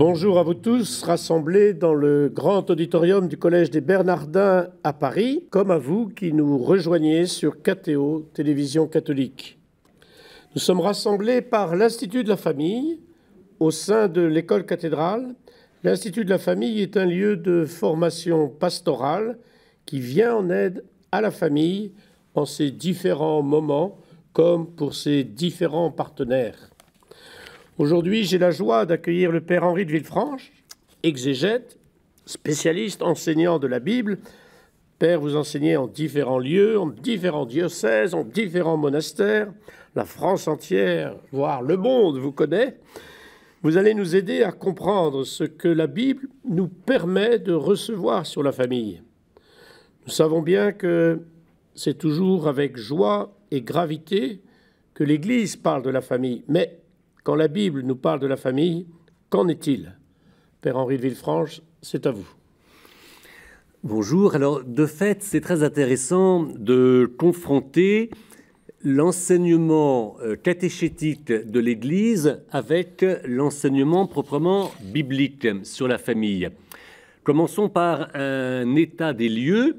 Bonjour à vous tous, rassemblés dans le grand auditorium du Collège des Bernardins à Paris, comme à vous qui nous rejoignez sur KTO, Télévision catholique. Nous sommes rassemblés par l'Institut de la famille au sein de l'école cathédrale. L'Institut de la famille est un lieu de formation pastorale qui vient en aide à la famille en ses différents moments comme pour ses différents partenaires. Aujourd'hui, j'ai la joie d'accueillir le Père Henri de Villefranche, exégète, spécialiste, enseignant de la Bible. Père, vous enseignez en différents lieux, en différents diocèses, en différents monastères. La France entière, voire le monde, vous connaît. Vous allez nous aider à comprendre ce que la Bible nous permet de recevoir sur la famille. Nous savons bien que c'est toujours avec joie et gravité que l'Église parle de la famille, mais quand la Bible nous parle de la famille, qu'en est-il Père Henri de Villefranche, c'est à vous. Bonjour. Alors, de fait, c'est très intéressant de confronter l'enseignement euh, catéchétique de l'Église avec l'enseignement proprement biblique sur la famille. Commençons par un état des lieux.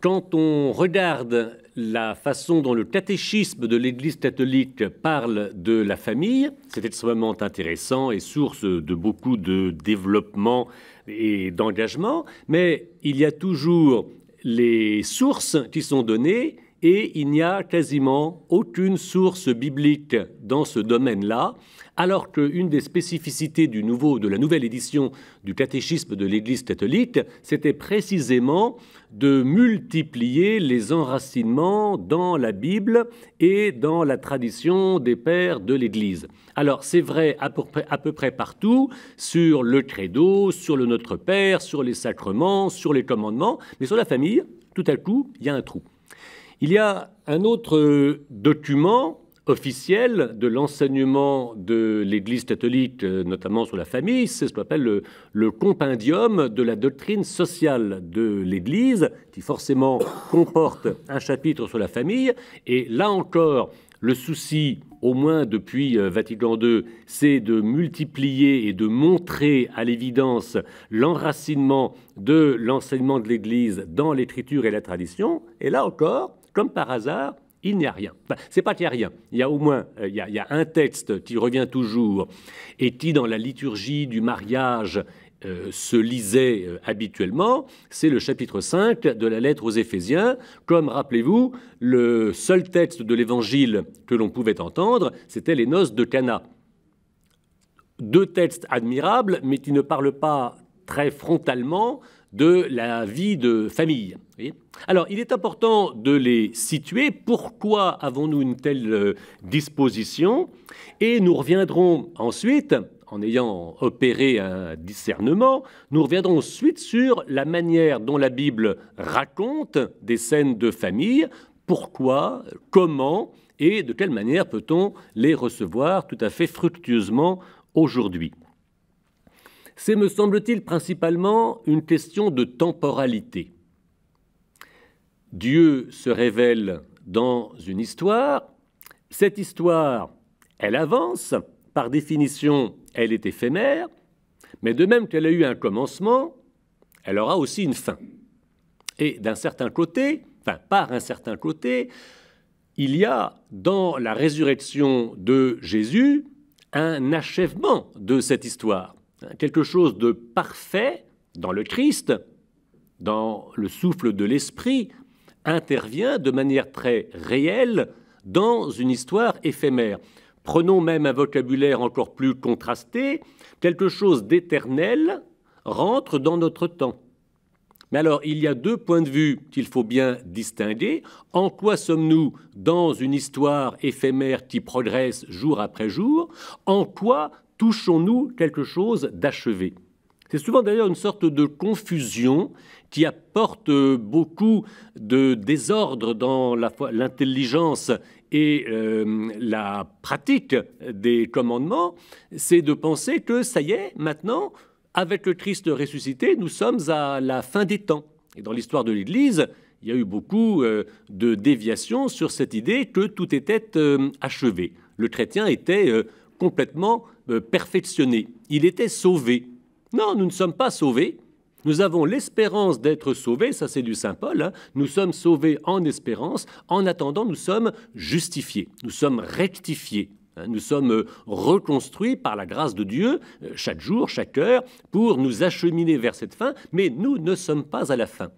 Quand on regarde la façon dont le catéchisme de l'Église catholique parle de la famille. C'est extrêmement intéressant et source de beaucoup de développement et d'engagement, mais il y a toujours les sources qui sont données et il n'y a quasiment aucune source biblique dans ce domaine-là, alors qu'une des spécificités du nouveau, de la nouvelle édition du catéchisme de l'Église catholique, c'était précisément de multiplier les enracinements dans la Bible et dans la tradition des pères de l'Église. Alors c'est vrai à peu, près, partout, sur le credo, sur le Notre Père, sur les sacrements, sur les commandements, mais sur la famille, tout à coup, il y a un trou. Il y a un autre euh, document officiel de l'enseignement de l'Église catholique, euh, notamment sur la famille, c'est ce qu'on appelle le, compendium de la doctrine sociale de l'Église, qui forcément comporte un chapitre sur la famille. Et là encore, le souci, au moins depuis euh, Vatican II, c'est de multiplier et de montrer à l'évidence l'enracinement de l'enseignement de l'Église dans l'écriture et la tradition. Et là encore, comme par hasard, il n'y a rien. Ce c'est pas qu'il n'y a rien. Il y a au moins euh, il, y a, un texte qui revient toujours et qui, dans la liturgie du mariage, euh, se lisait euh, habituellement. C'est le chapitre 5 de la lettre aux Éphésiens. Comme, rappelez-vous, le seul texte de l'évangile que l'on pouvait entendre, c'était les noces de Cana. Deux textes admirables, mais qui ne parlent pas très frontalement de la vie de famille. Alors, il est important de les situer. Pourquoi avons-nous une telle euh, disposition Et nous reviendrons ensuite, en ayant opéré un discernement, nous reviendrons ensuite sur la manière dont la Bible raconte des scènes de famille. Pourquoi Comment et de quelle manière peut-on les recevoir tout à fait fructueusement aujourd'hui C'est, me semble-t-il, principalement une question de temporalité. Dieu se révèle dans une histoire. Cette histoire, elle avance. Par définition, elle est éphémère. Mais de même qu'elle a eu un commencement, elle aura aussi une fin. Et d'un certain côté, enfin par un certain côté, il y a dans la résurrection de Jésus un achèvement de cette histoire, quelque chose de parfait dans le Christ, dans le souffle de l'Esprit, intervient de manière très réelle dans une histoire éphémère. Prenons même un vocabulaire encore plus contrasté, quelque chose d'éternel rentre dans notre temps. Mais alors, il y a deux points de vue qu'il faut bien distinguer. En quoi sommes-nous dans une histoire éphémère qui progresse jour après jour En quoi touchons-nous quelque chose d'achevé C'est souvent d'ailleurs une sorte de confusion qui apporte beaucoup de désordre dans l'intelligence et euh, la pratique des commandements, c'est de penser que ça y est, maintenant, avec le Christ ressuscité, nous sommes à la fin des temps. Et dans l'histoire de l'Église, il y a eu beaucoup euh, de déviations sur cette idée que tout était euh, achevé. Le chrétien était complètement perfectionné. Il était sauvé. Non, nous ne sommes pas sauvés. Nous avons l'espérance d'être sauvés, ça c'est du Saint Paul, hein. nous sommes sauvés en espérance, en attendant nous sommes justifiés, nous sommes rectifiés, hein. nous sommes euh, reconstruits par la grâce de Dieu euh, chaque jour, chaque heure, pour nous acheminer vers cette fin, mais nous ne sommes pas à la fin.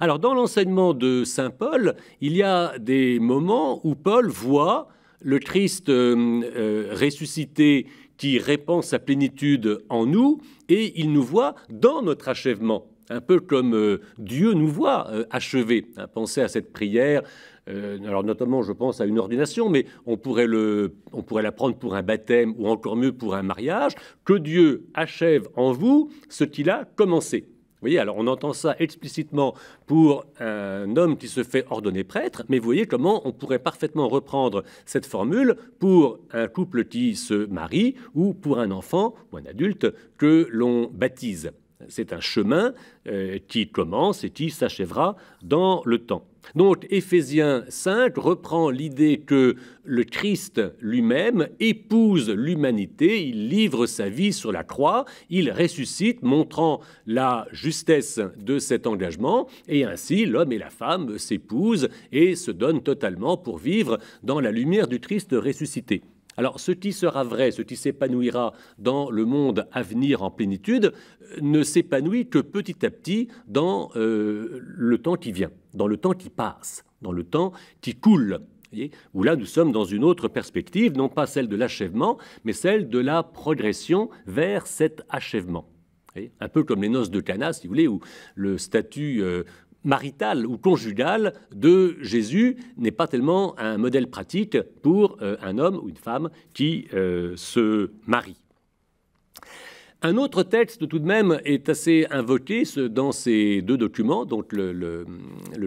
Alors dans l'enseignement de Saint Paul, il y a des moments où Paul voit le Christ euh, ressuscité qui répand sa plénitude en nous et il nous voit dans notre achèvement, un peu comme euh, Dieu nous voit euh, achever. Hein, pensez à cette prière, euh, alors notamment je pense à une ordination, mais on pourrait, le, on pourrait la prendre pour un baptême ou encore mieux pour un mariage, que Dieu achève en vous ce qu'il a commencé alors on entend ça explicitement pour un homme qui se fait ordonner prêtre, mais vous voyez comment on pourrait parfaitement reprendre cette formule pour un couple qui se marie ou pour un enfant ou un adulte que l'on baptise. C'est un chemin euh, qui commence et qui s'achèvera dans le temps. Donc Éphésiens 5 reprend l'idée que le Christ lui-même épouse l'humanité, il livre sa vie sur la croix, il ressuscite, montrant la justesse de cet engagement, et ainsi l'homme et la femme s'épousent et se donnent totalement pour vivre dans la lumière du Christ ressuscité. Alors ce qui sera vrai, ce qui s'épanouira dans le monde à venir en plénitude, euh, ne s'épanouit que petit à petit dans euh, le temps qui vient, dans le temps qui passe, dans le temps qui coule où là nous sommes dans une autre perspective, non pas celle de l'achèvement, mais celle de la progression vers cet achèvement. Un peu comme les noces de Cana, si vous voulez, où le statut euh, marital ou conjugal de Jésus n'est pas tellement un modèle pratique pour euh, un homme ou une femme qui euh, se marie. Un autre texte tout de même est assez invoqué dans ces deux documents, donc le,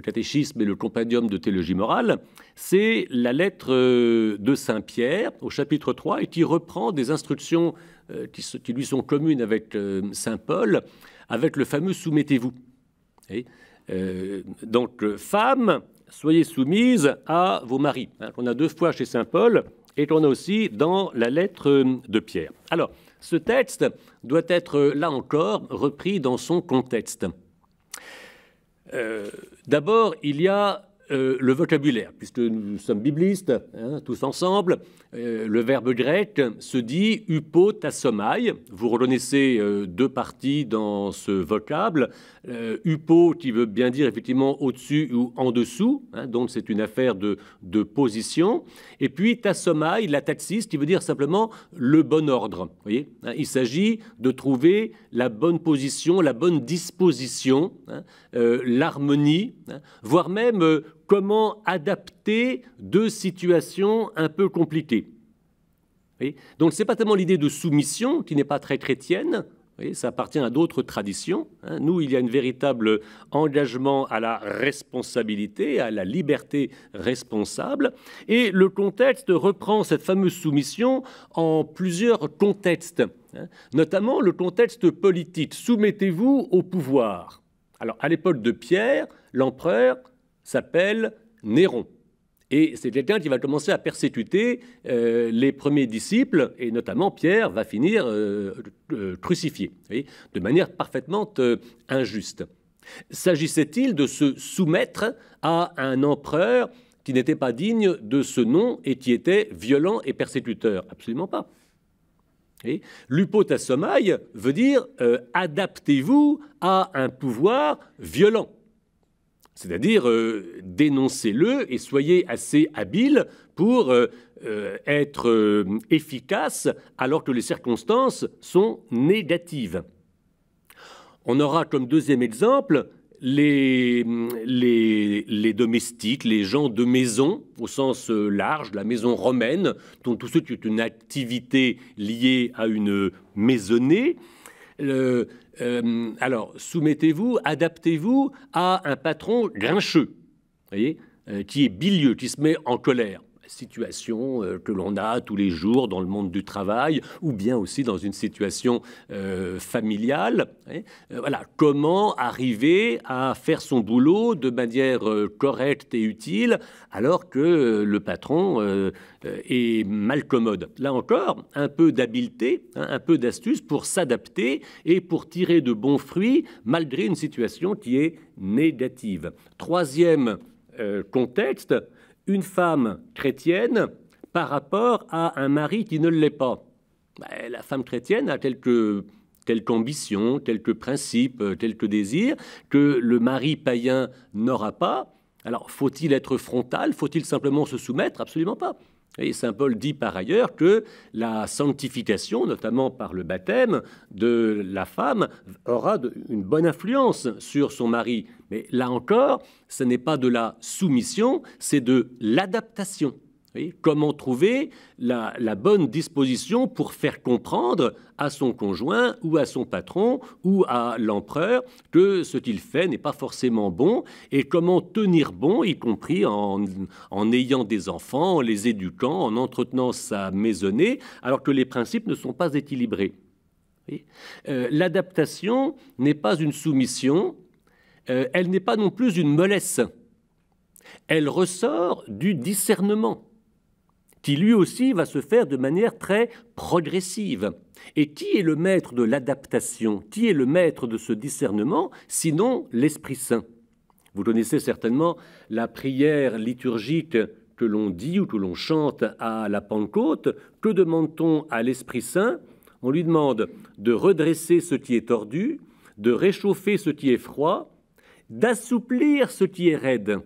catéchisme et le compendium de théologie morale, c'est la lettre euh, de Saint Pierre au chapitre 3 et qui reprend des instructions qui lui sont communes avec Saint Paul, avec le fameux soumettez-vous. Euh, donc, euh, femmes, soyez soumises à vos maris. Hein, qu'on on a deux fois chez Saint Paul et qu'on a aussi dans la lettre de Pierre. Alors, ce texte doit être, euh, là encore, repris dans son contexte. D'abord, il y a euh, le vocabulaire, puisque nous sommes biblistes, hein, tous ensemble, euh, le verbe grec se dit upo Vous reconnaissez euh, deux parties dans ce vocable. upo qui veut bien dire effectivement au-dessus ou en dessous, hein, donc c'est une affaire de, position. Et puis tasomai », la taxis, qui veut dire simplement le bon ordre. Voyez hein. il s'agit de trouver la bonne position, la bonne disposition, l'harmonie, voire même comment adapter deux situations un peu compliquées. Donc ce n'est pas tellement l'idée de soumission qui n'est pas très chrétienne, ça appartient à d'autres traditions. Hein. Nous, il y a un véritable engagement à la responsabilité, à la liberté responsable. Et le contexte reprend cette fameuse soumission en plusieurs contextes, hein. notamment le contexte politique. Soumettez-vous au pouvoir. Alors, à l'époque de Pierre, l'empereur, s'appelle Néron. Et c'est quelqu'un qui va commencer à persécuter euh, les premiers disciples, et notamment Pierre va finir euh, euh, crucifié, de manière parfaitement injuste. S'agissait-il de se soumettre à un empereur qui n'était pas digne de ce nom et qui était violent et persécuteur Absolument pas. Lupotasomai veut dire adaptez-vous à un pouvoir violent c'est-à-dire euh, dénoncez-le et soyez assez habile pour euh, euh, être efficace alors que les circonstances sont négatives. On aura comme deuxième exemple les, les, domestiques, les gens de maison, au sens large, la maison romaine, dont tout ce qui est une activité liée à une maisonnée. Euh, alors, soumettez-vous, adaptez-vous à un patron grincheux, euh, qui est bilieux, qui se met en colère situation euh, que l'on a tous les jours dans le monde du travail ou bien aussi dans une situation euh, familiale. Hein. Euh, voilà, comment arriver à faire son boulot de manière correcte et utile alors que le patron est mal commode. Là encore, un peu d'habileté, hein, un peu d'astuce pour s'adapter et pour tirer de bons fruits malgré une situation qui est négative. Troisième contexte, une femme chrétienne par rapport à un mari qui ne l'est pas. Ben, la femme chrétienne a quelques quelque ambition, quelques principes, euh, quelques désirs que le mari païen n'aura pas. Alors, faut-il être frontal Faut-il simplement se soumettre Absolument pas. Et Saint Paul dit par ailleurs que la sanctification, notamment par le baptême de la femme, aura une bonne influence sur son mari. Mais là encore, ce n'est pas de la soumission, c'est de l'adaptation comment trouver la, bonne disposition pour faire comprendre à son conjoint ou à son patron ou à l'empereur que ce qu'il fait n'est pas forcément bon et comment tenir bon, y compris en, ayant des enfants, en les éduquant, en entretenant sa maisonnée, alors que les principes ne sont pas équilibrés. Euh, l'adaptation n'est pas une soumission, euh, elle n'est pas non plus une mollesse. Elle ressort du discernement qui lui aussi va se faire de manière très progressive. Et qui est le maître de l'adaptation Qui est le maître de ce discernement Sinon l'Esprit Saint. Vous connaissez certainement la prière liturgique que l'on dit ou que l'on chante à la Pentecôte. Que demande-t-on à l'Esprit Saint On lui demande de redresser ce qui est tordu, de réchauffer ce qui est froid, d'assouplir ce qui est raide.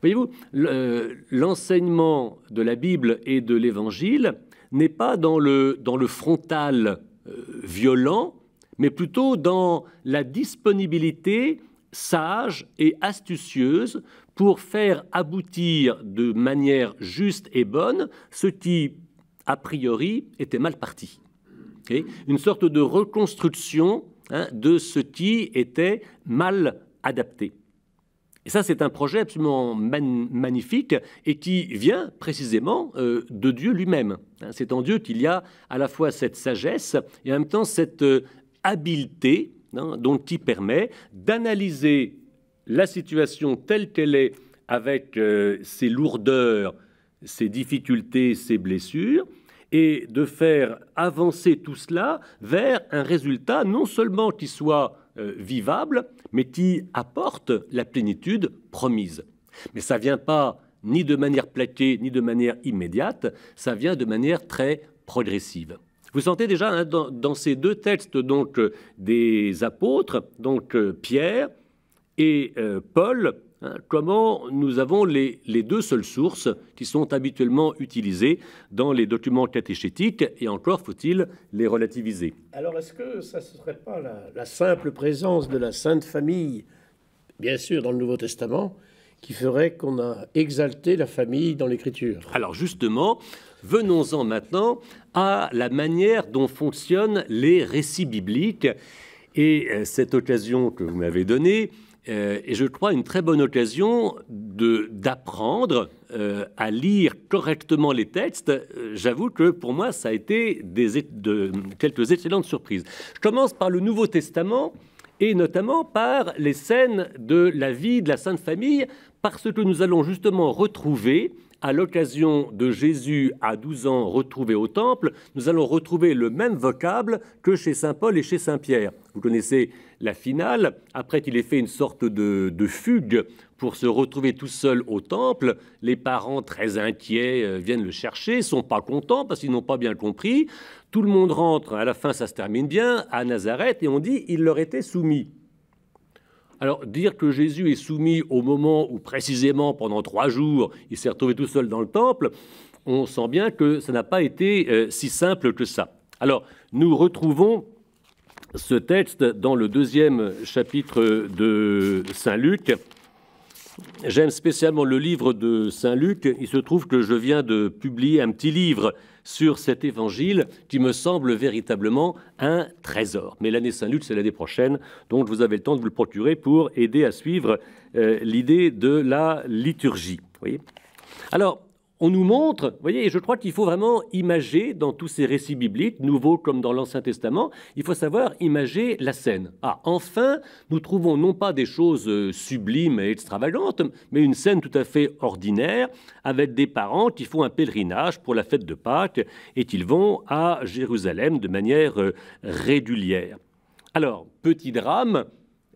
Voyez-vous, euh, l'enseignement de la Bible et de l'Évangile n'est pas dans le, dans le frontal euh, violent, mais plutôt dans la disponibilité sage et astucieuse pour faire aboutir de manière juste et bonne ce qui, a priori, était mal parti. Une sorte de reconstruction hein, de ce qui était mal adapté. Et ça, c'est un projet absolument magnifique et qui vient précisément euh, de Dieu lui-même. Hein. C'est en Dieu qu'il y a à la fois cette sagesse et en même temps cette euh, habileté hein, qui permet d'analyser la situation telle qu'elle est avec euh, ses lourdeurs, ses difficultés, ses blessures, et de faire avancer tout cela vers un résultat non seulement qui soit euh, vivable, mais qui apporte la plénitude promise. Mais ça vient pas ni de manière plaquée, ni de manière immédiate, ça vient de manière très progressive. Vous sentez déjà hein, dans, ces deux textes donc euh, des apôtres, donc euh, Pierre et Paul, euh, comment nous avons les, deux seules sources qui sont habituellement utilisées dans les documents catéchétiques, et encore faut-il les relativiser. Alors est-ce que ça ne serait pas la, simple présence de la Sainte Famille, bien sûr dans le Nouveau Testament, qui ferait qu'on a exalté la famille dans l'Écriture Alors justement, venons-en maintenant à la manière dont fonctionnent les récits bibliques. Et euh, cette occasion que vous m'avez donnée, euh, et je crois une très bonne occasion d'apprendre euh, à lire correctement les textes. Euh, j'avoue que pour moi, ça a été de, quelques excellentes surprises. Je commence par le Nouveau Testament et notamment par les scènes de la vie de la Sainte Famille, parce que nous allons justement retrouver à l'occasion de Jésus à 12 ans retrouvé au temple, nous allons retrouver le même vocable que chez Saint Paul et chez Saint Pierre. Vous connaissez la finale, après qu'il ait fait une sorte de, fugue pour se retrouver tout seul au temple, les parents très inquiets euh, viennent le chercher, sont pas contents parce qu'ils n'ont pas bien compris, tout le monde rentre, à la fin ça se termine bien, à Nazareth, et on dit il leur était soumis. Alors, dire que Jésus est soumis au moment où, précisément, pendant trois jours, il s'est retrouvé tout seul dans le temple, on sent bien que ça n'a pas été euh, si simple que ça. Alors, nous retrouvons ce texte dans le deuxième chapitre de Saint Luc. J'aime spécialement le livre de Saint Luc. Il se trouve que je viens de publier un petit livre sur cet évangile qui me semble véritablement un trésor. Mais l'année Saint-Luc, c'est l'année prochaine, donc vous avez le temps de vous le procurer pour aider à suivre euh, l'idée de la liturgie. Alors, on nous montre, vous voyez, je crois qu'il faut vraiment imager dans tous ces récits bibliques, nouveaux comme dans l'Ancien Testament, il faut savoir imager la scène. Ah, enfin, nous trouvons non pas des choses euh, sublimes et extravagantes, mais une scène tout à fait ordinaire, avec des parents qui font un pèlerinage pour la fête de Pâques et ils vont à Jérusalem de manière euh, régulière. Alors, petit drame,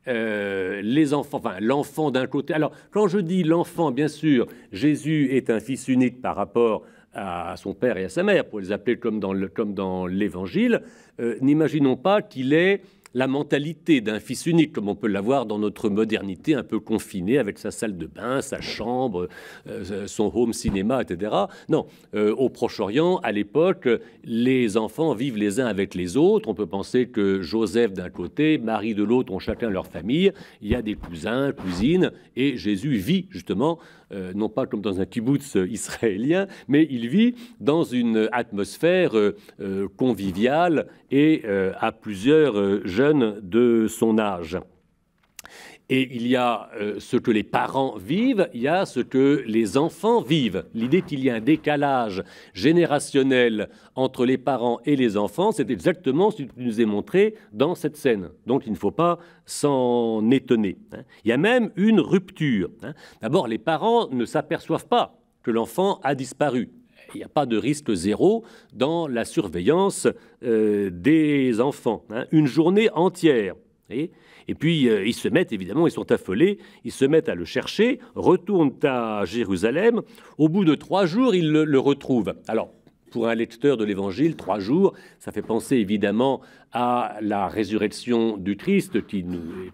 euh, les enfants, enfin l'enfant d'un côté. Alors, quand je dis l'enfant, bien sûr, Jésus est un fils unique par rapport à son père et à sa mère, pour les appeler comme dans, l'évangile. Euh, n'imaginons pas qu'il est la mentalité d'un fils unique, comme on peut l'avoir dans notre modernité un peu confinée, avec sa salle de bain, sa chambre, euh, son home cinéma, etc. Non, euh, au Proche-Orient, à l'époque, les enfants vivent les uns avec les autres. On peut penser que Joseph d'un côté, Marie de l'autre ont chacun leur famille. Il y a des cousins, cousines, et Jésus vit justement euh, non pas comme dans un kibbutz israélien, mais il vit dans une atmosphère conviviale et à plusieurs jeunes de son âge. Et il y a euh, ce que les parents vivent, il y a ce que les enfants vivent. L'idée qu'il y a un décalage générationnel entre les parents et les enfants, c'est exactement ce qui nous est montré dans cette scène. Donc il ne faut pas s'en étonner. Hein. Il y a même une rupture. Hein. D'abord, les parents ne s'aperçoivent pas que l'enfant a disparu il n'y a pas de risque zéro dans la surveillance euh, des enfants. Hein, une journée entière. Et, puis euh, ils se mettent, évidemment, ils sont affolés, ils se mettent à le chercher, retournent à Jérusalem. Au bout de trois jours, ils le, le retrouvent. Alors, pour un lecteur de l'Évangile, trois jours, ça fait penser évidemment à la résurrection du Christ qui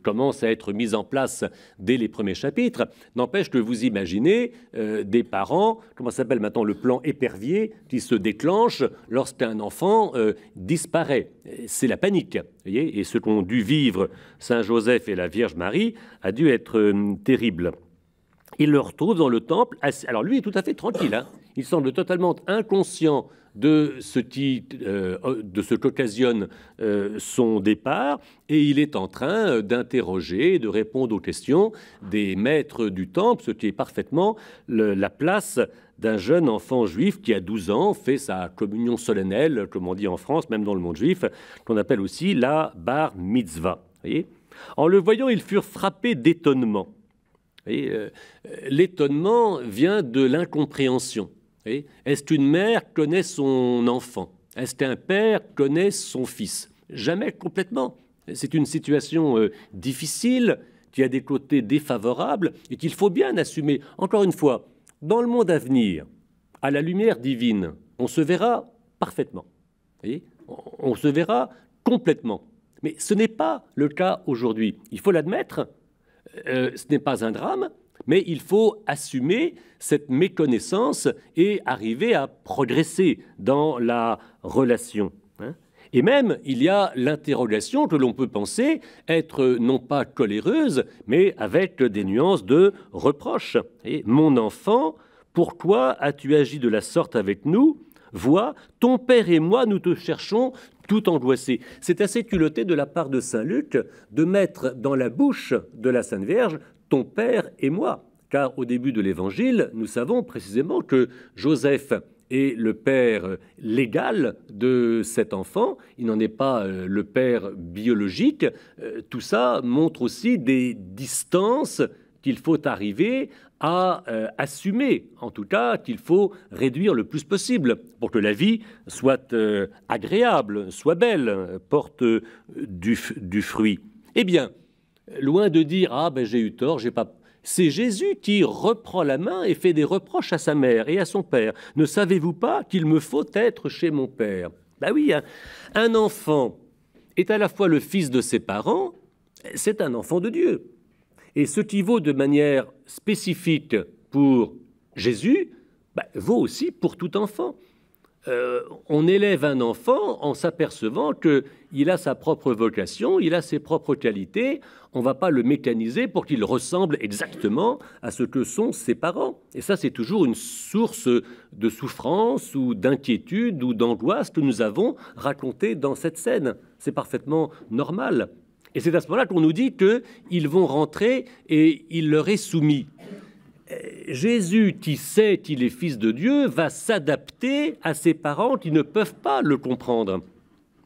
commence à être mise en place dès les premiers chapitres. N'empêche que vous imaginez euh, des parents, comment s'appelle maintenant le plan épervier, qui se déclenche lorsqu'un enfant euh, disparaît. C'est la panique. et ce qu'ont dû vivre Saint Joseph et la Vierge Marie a dû être euh, terrible il le retrouve dans le temple. Alors lui est tout à fait tranquille. Hein. Il semble totalement inconscient de ce, euh, euh, de ce qu'occasionne euh, son départ, et il est en train d'interroger, de répondre aux questions des maîtres du temple, ce qui est parfaitement la place d'un jeune enfant juif qui, à 12 ans, fait sa communion solennelle, comme on dit en France, même dans le monde juif, qu'on appelle aussi la bar mitzvah. Voyez en le voyant, ils furent frappés d'étonnement. Euh, euh, l'étonnement vient de l'incompréhension. Est-ce qu'une mère connaît son enfant Est-ce qu'un père connaît son fils Jamais complètement. C'est une situation euh, difficile qui a des côtés défavorables et qu'il faut bien assumer. Encore une fois, dans le monde à venir, à la lumière divine, on se verra parfaitement. on se verra complètement. Mais ce n'est pas le cas aujourd'hui. Il faut l'admettre, euh, ce n'est pas un drame, mais il faut assumer cette méconnaissance et arriver à progresser dans la relation. Hein. Et même, il y a l'interrogation que l'on peut penser être non pas coléreuse, mais avec des nuances de reproche. Et mon enfant, pourquoi as-tu agi de la sorte avec nous Vois, ton père et moi, nous te cherchons tout angoissé. C'est assez culotté de la part de Saint Luc de mettre dans la bouche de la Sainte Vierge ton père et moi. Car au début de l'Évangile, nous savons précisément que Joseph est le père légal de cet enfant, il n'en est pas euh, le père biologique. Euh, tout ça montre aussi des distances qu'il faut arriver à euh, assumer, en tout cas, qu'il faut réduire le plus possible pour que la vie soit euh, agréable, soit belle, porte euh, du, du, fruit. Eh bien, loin de dire ah ben j'ai eu tort, j'ai pas. C'est Jésus qui reprend la main et fait des reproches à sa mère et à son père. Ne savez-vous pas qu'il me faut être chez mon père Ben oui, hein. un enfant est à la fois le fils de ses parents, c'est un enfant de Dieu. Et ce qui vaut de manière spécifique pour Jésus, bah, vaut aussi pour tout enfant. Euh, on élève un enfant en s'apercevant qu'il a sa propre vocation, il a ses propres qualités. On ne va pas le mécaniser pour qu'il ressemble exactement à ce que sont ses parents. Et ça, c'est toujours une source de souffrance ou d'inquiétude ou d'angoisse que nous avons raconté dans cette scène. C'est parfaitement normal. Et c'est à ce moment-là qu'on nous dit qu'ils vont rentrer et il leur est soumis. Euh, Jésus, qui sait qu'il est fils de Dieu, va s'adapter à ses parents qui ne peuvent pas le comprendre.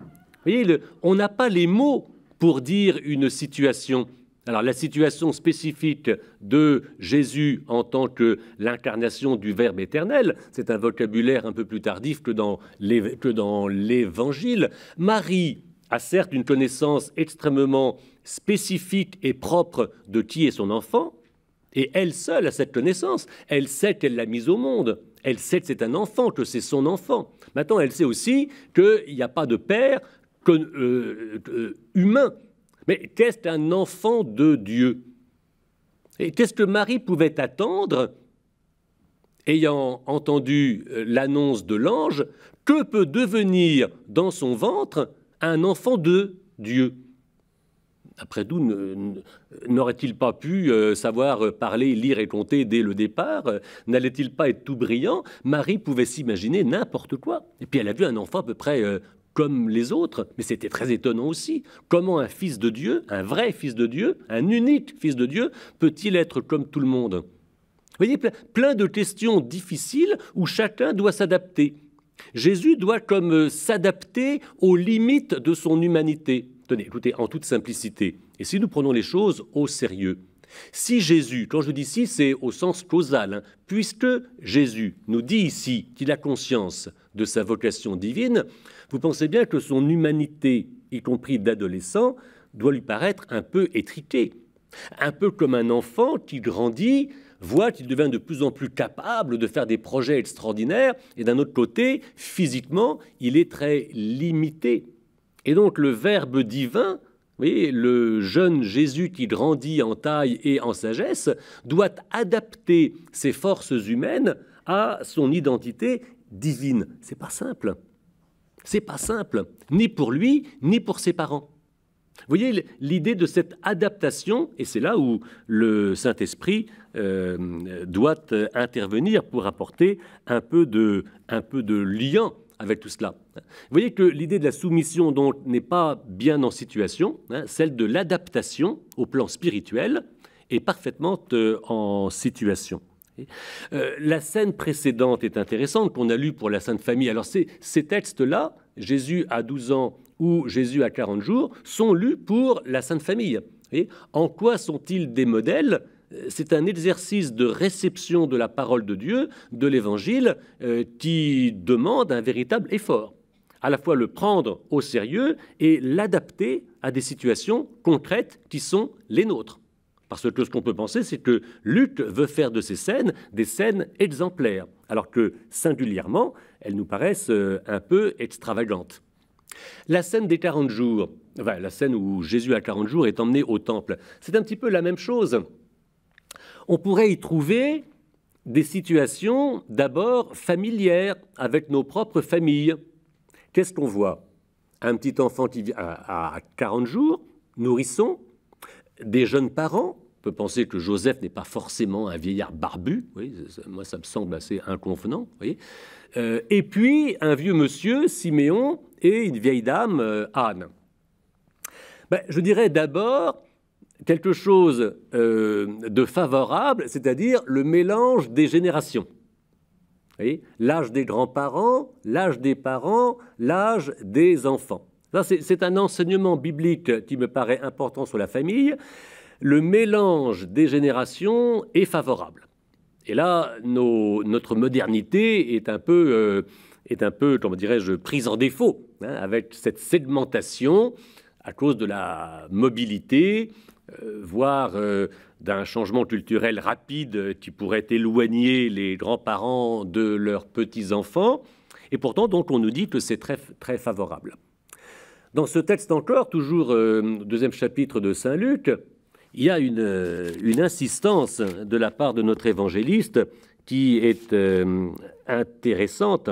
Vous voyez, on n'a pas les mots pour dire une situation. Alors la situation spécifique de Jésus en tant que l'incarnation du Verbe éternel, c'est un vocabulaire un peu plus tardif que dans l'Évangile. Marie, a certes une connaissance extrêmement spécifique et propre de qui est son enfant, et elle seule a cette connaissance. Elle sait qu'elle l'a mise au monde. Elle sait que c'est un enfant, que c'est son enfant. Maintenant, elle sait aussi qu'il n'y a pas de père euh, euh, humain. Mais qu'est-ce qu'un enfant de Dieu Et qu'est-ce que Marie pouvait attendre, ayant entendu euh, l'annonce de l'ange, que peut devenir dans son ventre un enfant de Dieu. Après tout, n'aurait-il pas pu euh, savoir euh, parler, lire et compter dès le départ N'allait-il pas être tout brillant Marie pouvait s'imaginer n'importe quoi. Et puis elle a vu un enfant à peu près euh, comme les autres, mais c'était très étonnant aussi. Comment un fils de Dieu, un vrai fils de Dieu, un unique fils de Dieu, peut-il être comme tout le monde Vous voyez, plein de questions difficiles où chacun doit s'adapter. Jésus doit comme euh, s'adapter aux limites de son humanité. Tenez, écoutez, en toute simplicité. Et si nous prenons les choses au sérieux, si Jésus, quand je dis si, c'est au sens causal, hein, puisque Jésus nous dit ici qu'il a conscience de sa vocation divine, vous pensez bien que son humanité, y compris d'adolescent, doit lui paraître un peu étriquée, un peu comme un enfant qui grandit voit qu'il devient de plus en plus capable de faire des projets extraordinaires, et d'un autre côté, physiquement, il est très limité. Et donc le Verbe divin, le jeune Jésus qui grandit en taille et en sagesse, doit adapter ses forces humaines à son identité divine. C'est pas simple. C'est pas simple, ni pour lui, ni pour ses parents. Vous voyez l'idée de cette adaptation, et c'est là où le Saint-Esprit euh, doit euh, intervenir pour apporter un peu de, lien avec tout cela. Vous voyez que l'idée de la soumission n'est pas bien en situation, hein. celle de l'adaptation au plan spirituel est parfaitement euh, en situation. la scène précédente est intéressante qu'on a lue pour la Sainte Famille. Alors ces, ces textes-là, Jésus à 12 ans où Jésus a 40 jours sont lus pour la Sainte Famille. Et en quoi sont-ils des modèles euh, c'est un exercice de réception de la parole de Dieu, de l'Évangile, euh, qui demande un véritable effort. À la fois le prendre au sérieux et l'adapter à des situations concrètes qui sont les nôtres. Parce que ce qu'on peut penser, c'est que Luc veut faire de ces scènes des scènes exemplaires, alors que singulièrement, elles nous paraissent euh, un peu extravagantes. La scène des 40 jours, la scène où Jésus à 40 jours est emmené au temple, c'est un petit peu la même chose. On pourrait y trouver des situations d'abord familières avec nos propres familles. Qu'est-ce qu'on voit Un petit enfant qui à 40 jours, nourrisson, des jeunes parents, peut penser que Joseph n'est pas forcément un vieillard barbu. Oui, moi, ça me semble assez inconvenant. Euh, et puis, un vieux monsieur, Siméon, et une vieille dame, euh, Anne. Ben, je dirais d'abord quelque chose euh, de favorable, c'est-à-dire le mélange des générations. L'âge des grands-parents, l'âge des parents, l'âge des enfants. C'est un enseignement biblique qui me paraît important sur la famille le mélange des générations est favorable. Et là, notre modernité est un peu, euh, est un peu, comment dirais-je, prise en défaut, hein, avec cette segmentation à cause de la mobilité, euh, voire euh, d'un changement culturel rapide qui pourrait éloigner les grands-parents de leurs petits-enfants. Et pourtant, donc, on nous dit que c'est très, très favorable. Dans ce texte encore, toujours deuxième chapitre de Saint-Luc, il y a euh, une, insistance de la part de notre évangéliste qui est euh, intéressante.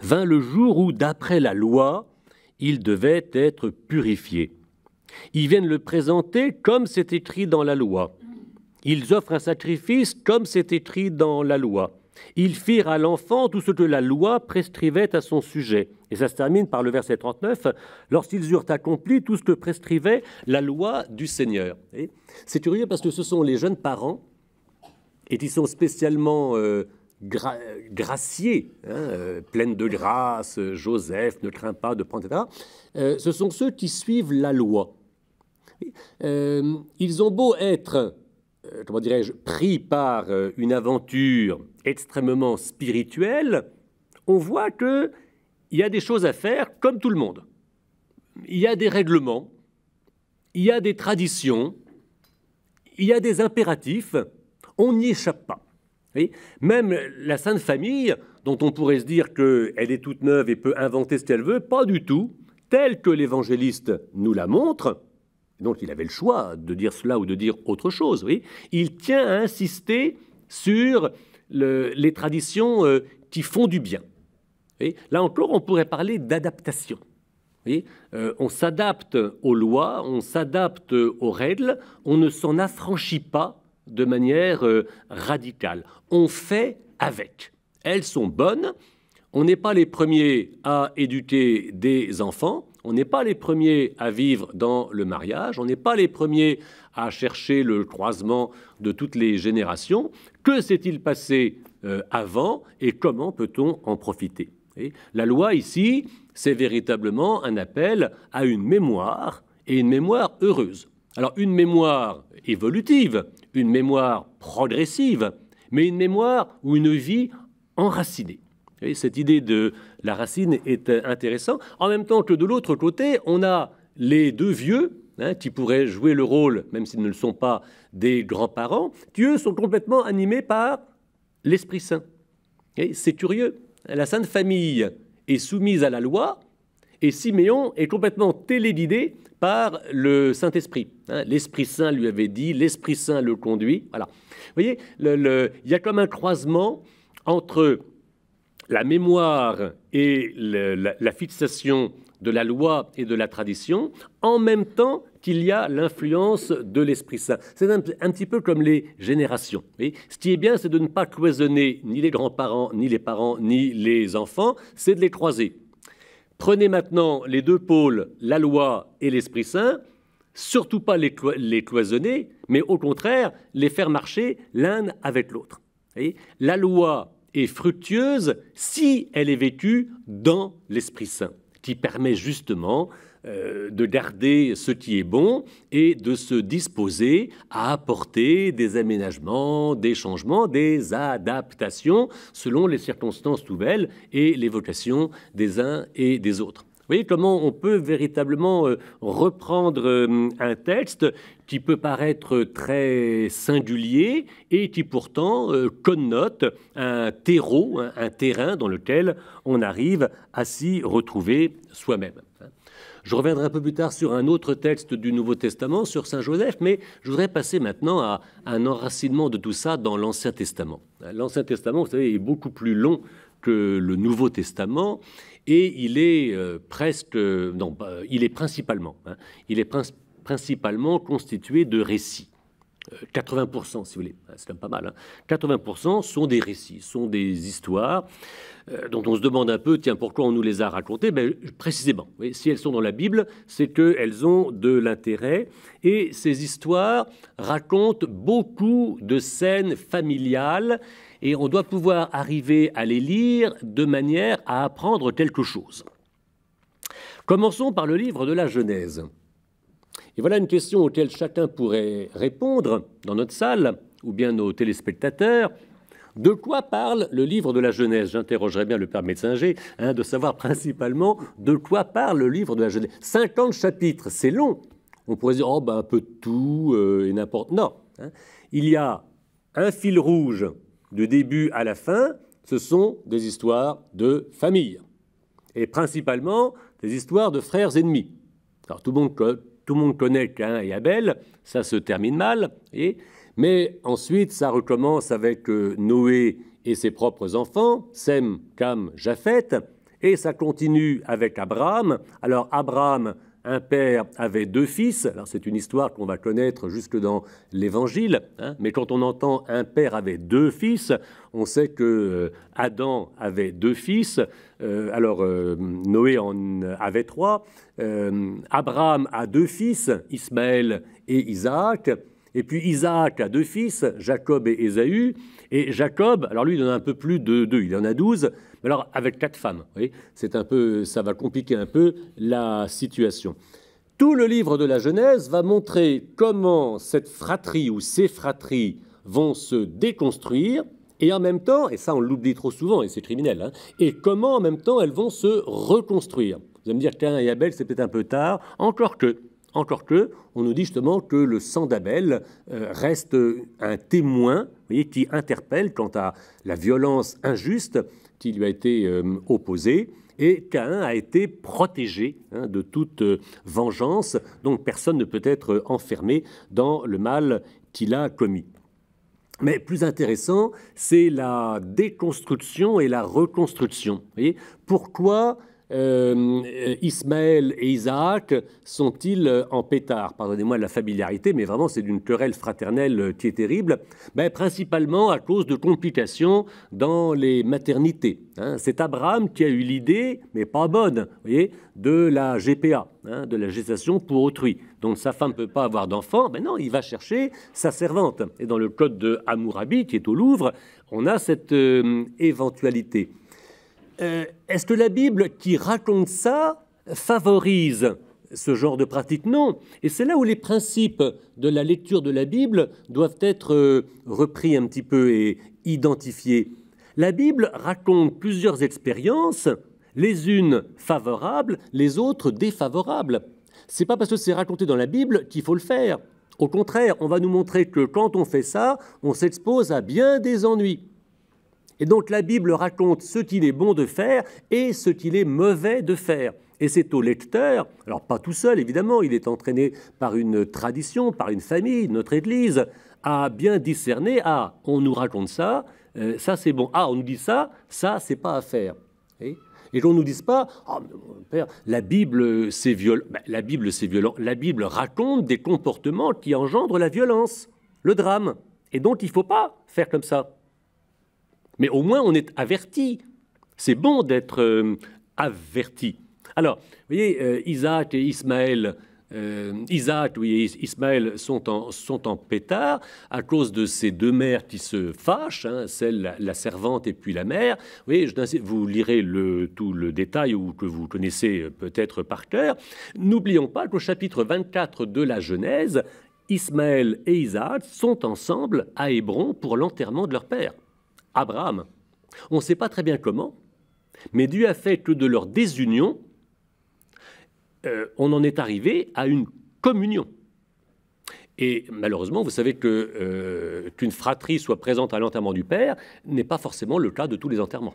Vint le jour où, d'après la loi, il devait être purifié. Ils viennent le présenter comme c'est écrit dans la loi. Ils offrent un sacrifice comme c'est écrit dans la loi. Ils firent à l'enfant tout ce que la loi prescrivait à son sujet. Et ça se termine par le verset 39, lorsqu'ils eurent accompli tout ce que prescrivait la loi du Seigneur. C'est curieux parce que ce sont les jeunes parents, et qui sont spécialement euh, graciés, hein, euh, pleines de grâce, Joseph, ne craint pas de prendre, etc. Euh, ce sont ceux qui suivent la loi. ils ont beau être, comment dirais-je, pris par une aventure, extrêmement spirituel, on voit qu'il y a des choses à faire comme tout le monde. Il y a des règlements, il y a des traditions, il y a des impératifs, on n'y échappe pas. même la Sainte Famille, dont on pourrait se dire qu'elle est toute neuve et peut inventer ce qu'elle veut, pas du tout, telle que l'évangéliste nous la montre, donc il avait le choix de dire cela ou de dire autre chose, oui. il tient à insister sur les traditions euh, qui font du bien. Et là encore, on pourrait parler d'adaptation. Euh, on s'adapte aux lois, on s'adapte aux règles, on ne s'en affranchit pas de manière euh, radicale. On fait avec. Elles sont bonnes. On n'est pas les premiers à éduquer des enfants. On n'est pas les premiers à vivre dans le mariage. On n'est pas les premiers à chercher le croisement de toutes les générations. Que s'est-il passé euh, avant et comment peut-on en profiter La loi ici, c'est véritablement un appel à une mémoire et une mémoire heureuse. Alors une mémoire évolutive, une mémoire progressive, mais une mémoire ou une vie enracinée. Et cette idée de la racine est intéressante, en même temps que de l'autre côté, on a les deux vieux, Hein, qui pourraient jouer le rôle, même s'ils ne le sont pas, des grands-parents, Dieu sont complètement animés par l'Esprit Saint. c'est curieux. La Sainte Famille est soumise à la loi et Siméon est complètement téléguidé par le Saint-Esprit. Hein. L'Esprit Saint lui avait dit, l'Esprit Saint le conduit. Voilà. Vous voyez, il y a comme un croisement entre la mémoire et la, fixation de la loi et de la tradition, en même temps qu'il y a l'influence de l'Esprit Saint. C'est un, petit peu comme les générations. Et ce qui est bien, c'est de ne pas cloisonner ni les grands-parents, ni les parents, ni les enfants, c'est de les croiser. Prenez maintenant les deux pôles, la loi et l'Esprit Saint, surtout pas les, les cloisonner, mais au contraire, les faire marcher l'un avec l'autre. La loi est fructueuse si elle est vécue dans l'Esprit Saint qui permet justement euh, de garder ce qui est bon et de se disposer à apporter des aménagements, des changements, des adaptations selon les circonstances nouvelles et les vocations des uns et des autres. Vous voyez comment on peut véritablement euh, reprendre euh, un texte qui peut paraître très singulier et qui pourtant euh, connote un terreau, un terrain dans lequel on arrive à s'y retrouver soi-même. Je reviendrai un peu plus tard sur un autre texte du Nouveau Testament, sur Saint Joseph, mais je voudrais passer maintenant à un enracinement de tout ça dans l'Ancien Testament. L'Ancien Testament, vous savez, est beaucoup plus long que le Nouveau Testament et il est euh, presque, euh, non, bah, il est principalement, hein, il est principalement constitué de récits. 80%, euh, si vous voulez, ah, c'est quand même pas mal. 80% hein. sont des récits, sont des histoires dont on se demande un peu, tiens, pourquoi on nous les a racontées ben, Précisément, si elles sont dans la Bible, c'est qu'elles ont de l'intérêt. Et ces histoires racontent beaucoup de scènes familiales et on doit pouvoir arriver à les lire de manière à apprendre quelque chose. Commençons par le livre de la Genèse. Et voilà une question auxquelles chacun pourrait répondre dans notre salle ou bien nos téléspectateurs. De quoi parle le livre de la Genèse J'interrogerai bien le père Metzinger hein, de savoir principalement de quoi parle le livre de la Genèse. 50 chapitres, c'est long. On pourrait dire oh, ben, un peu de tout euh, et n'importe. Non. Hein. Il y a un fil rouge du début à la fin, ce sont des histoires de famille, et principalement des histoires de frères ennemis. Alors tout le monde, tout le monde connaît Cain et Abel, ça se termine mal, et, mais ensuite ça recommence avec euh, Noé et ses propres enfants, Sem, Cam, Japheth, et ça continue avec Abraham. Alors Abraham un père avait deux fils. Alors c'est une histoire qu'on va connaître jusque dans l'Évangile. Hein. mais quand on entend un père avait deux fils, on sait que euh, Adam avait deux fils. Euh, alors euh, Noé en avait trois. Abraham a deux fils, Ismaël et Isaac. Et puis Isaac a deux fils, Jacob et Ésaü. Et Jacob, alors lui, il en a un peu plus de deux, il en a douze, alors avec quatre femmes. c'est un peu, ça va compliquer un peu la situation. Tout le livre de la Genèse va montrer comment cette fratrie ou ces fratries vont se déconstruire et en même temps, et ça on l'oublie trop souvent, et c'est criminel, hein, et comment en même temps elles vont se reconstruire. Vous allez me dire qu'un et Abel, c'était un peu tard, encore que, encore que, on nous dit justement que le sang d'Abel euh, reste un témoin, qui interpelle quant à la violence injuste qui lui a été euh, opposé, Et Caïn a été protégé hein, de toute euh, vengeance, donc personne ne peut être euh, enfermé dans le mal qu'il a commis. Mais plus intéressant, c'est la déconstruction et la reconstruction. Pourquoi euh, euh, Ismaël et Isaac sont-ils euh, en pétard Pardonnez-moi la familiarité, mais vraiment c'est d'une querelle fraternelle qui est terrible, ben, principalement à cause de complications dans les maternités. Hein. C'est Abraham qui a eu l'idée, mais pas bonne, de la GPA, hein, de la gestation pour autrui. Donc sa femme ne peut pas avoir d'enfant, ben non, il va chercher sa servante. Et dans le code de Hammurabi, qui est au Louvre, on a cette éventualité. Euh, est-ce que la Bible qui raconte ça favorise ce genre de pratique Non. Et c'est là où les principes de la lecture de la Bible doivent être euh, repris un petit peu et identifiés. La Bible raconte plusieurs expériences, les unes favorables, les autres défavorables. C'est pas parce que c'est raconté dans la Bible qu'il faut le faire. Au contraire, on va nous montrer que quand on fait ça, on s'expose à bien des ennuis. Et donc la Bible raconte ce qu'il est bon de faire et ce qu'il est mauvais de faire. Et c'est au lecteur, alors pas tout seul évidemment, il est entraîné par une tradition, par une famille, notre Église, à bien discerner, ah, on nous raconte ça, euh, ça c'est bon, ah, on nous dit ça, ça c'est pas à faire. Et, qu'on ne nous dise pas, oh, mon père, la Bible c'est violent, la Bible c'est violent, la Bible raconte des comportements qui engendrent la violence, le drame. Et donc il ne faut pas faire comme ça. Mais au moins, on est averti. C'est bon d'être euh, averti. Alors, vous voyez, euh, Isaac et Ismaël, euh, Isaac oui, Ismaël sont en, sont en pétard à cause de ces deux mères qui se fâchent, hein, celle la, servante et puis la mère. vous lirez tout le détail ou que vous connaissez peut-être par cœur. N'oublions pas qu'au chapitre 24 de la Genèse, Ismaël et Isaac sont ensemble à Hébron pour l'enterrement de leur père. Abraham. On ne sait pas très bien comment, mais Dieu a fait que de leur désunion, euh, on en est arrivé à une communion. Et malheureusement, vous savez que euh, qu'une fratrie soit présente à l'enterrement du père n'est pas forcément le cas de tous les enterrements.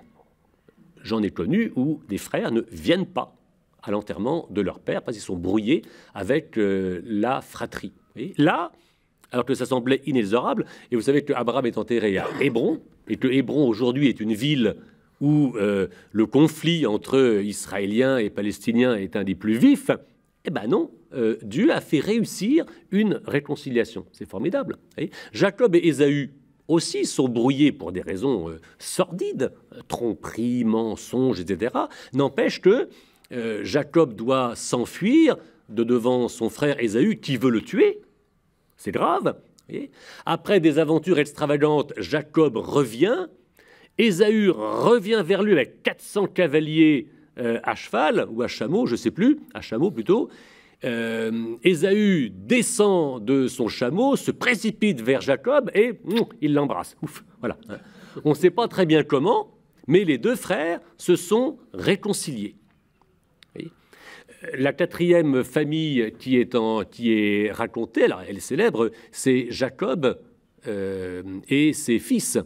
J'en ai connu où des frères ne viennent pas à l'enterrement de leur père parce qu'ils sont brouillés avec euh, la fratrie. là, alors que ça semblait inexorable, et vous savez que Abraham est enterré à Hébron, et que Hébron aujourd'hui est une ville où euh, le conflit entre Israéliens et Palestiniens est un des plus vifs, eh ben non, euh, Dieu a fait réussir une réconciliation. C'est formidable. Jacob et Ésaü aussi sont brouillés pour des raisons euh, sordides, tromperies, mensonges, etc. N'empêche que Jacob doit s'enfuir de devant son frère Ésaü qui veut le tuer. C'est grave. Après des aventures extravagantes, Jacob revient. Ésaü revient vers lui avec 400 cavaliers euh, à cheval ou à chameau, je ne sais plus, à chameau plutôt. Euh, Ésaü descend de son chameau, se précipite vers Jacob et hum, il l'embrasse. Ouf, voilà. On ne sait pas très bien comment, mais les deux frères se sont réconciliés la quatrième famille qui est, racontée, alors elle est célèbre, c'est Jacob euh, et ses fils.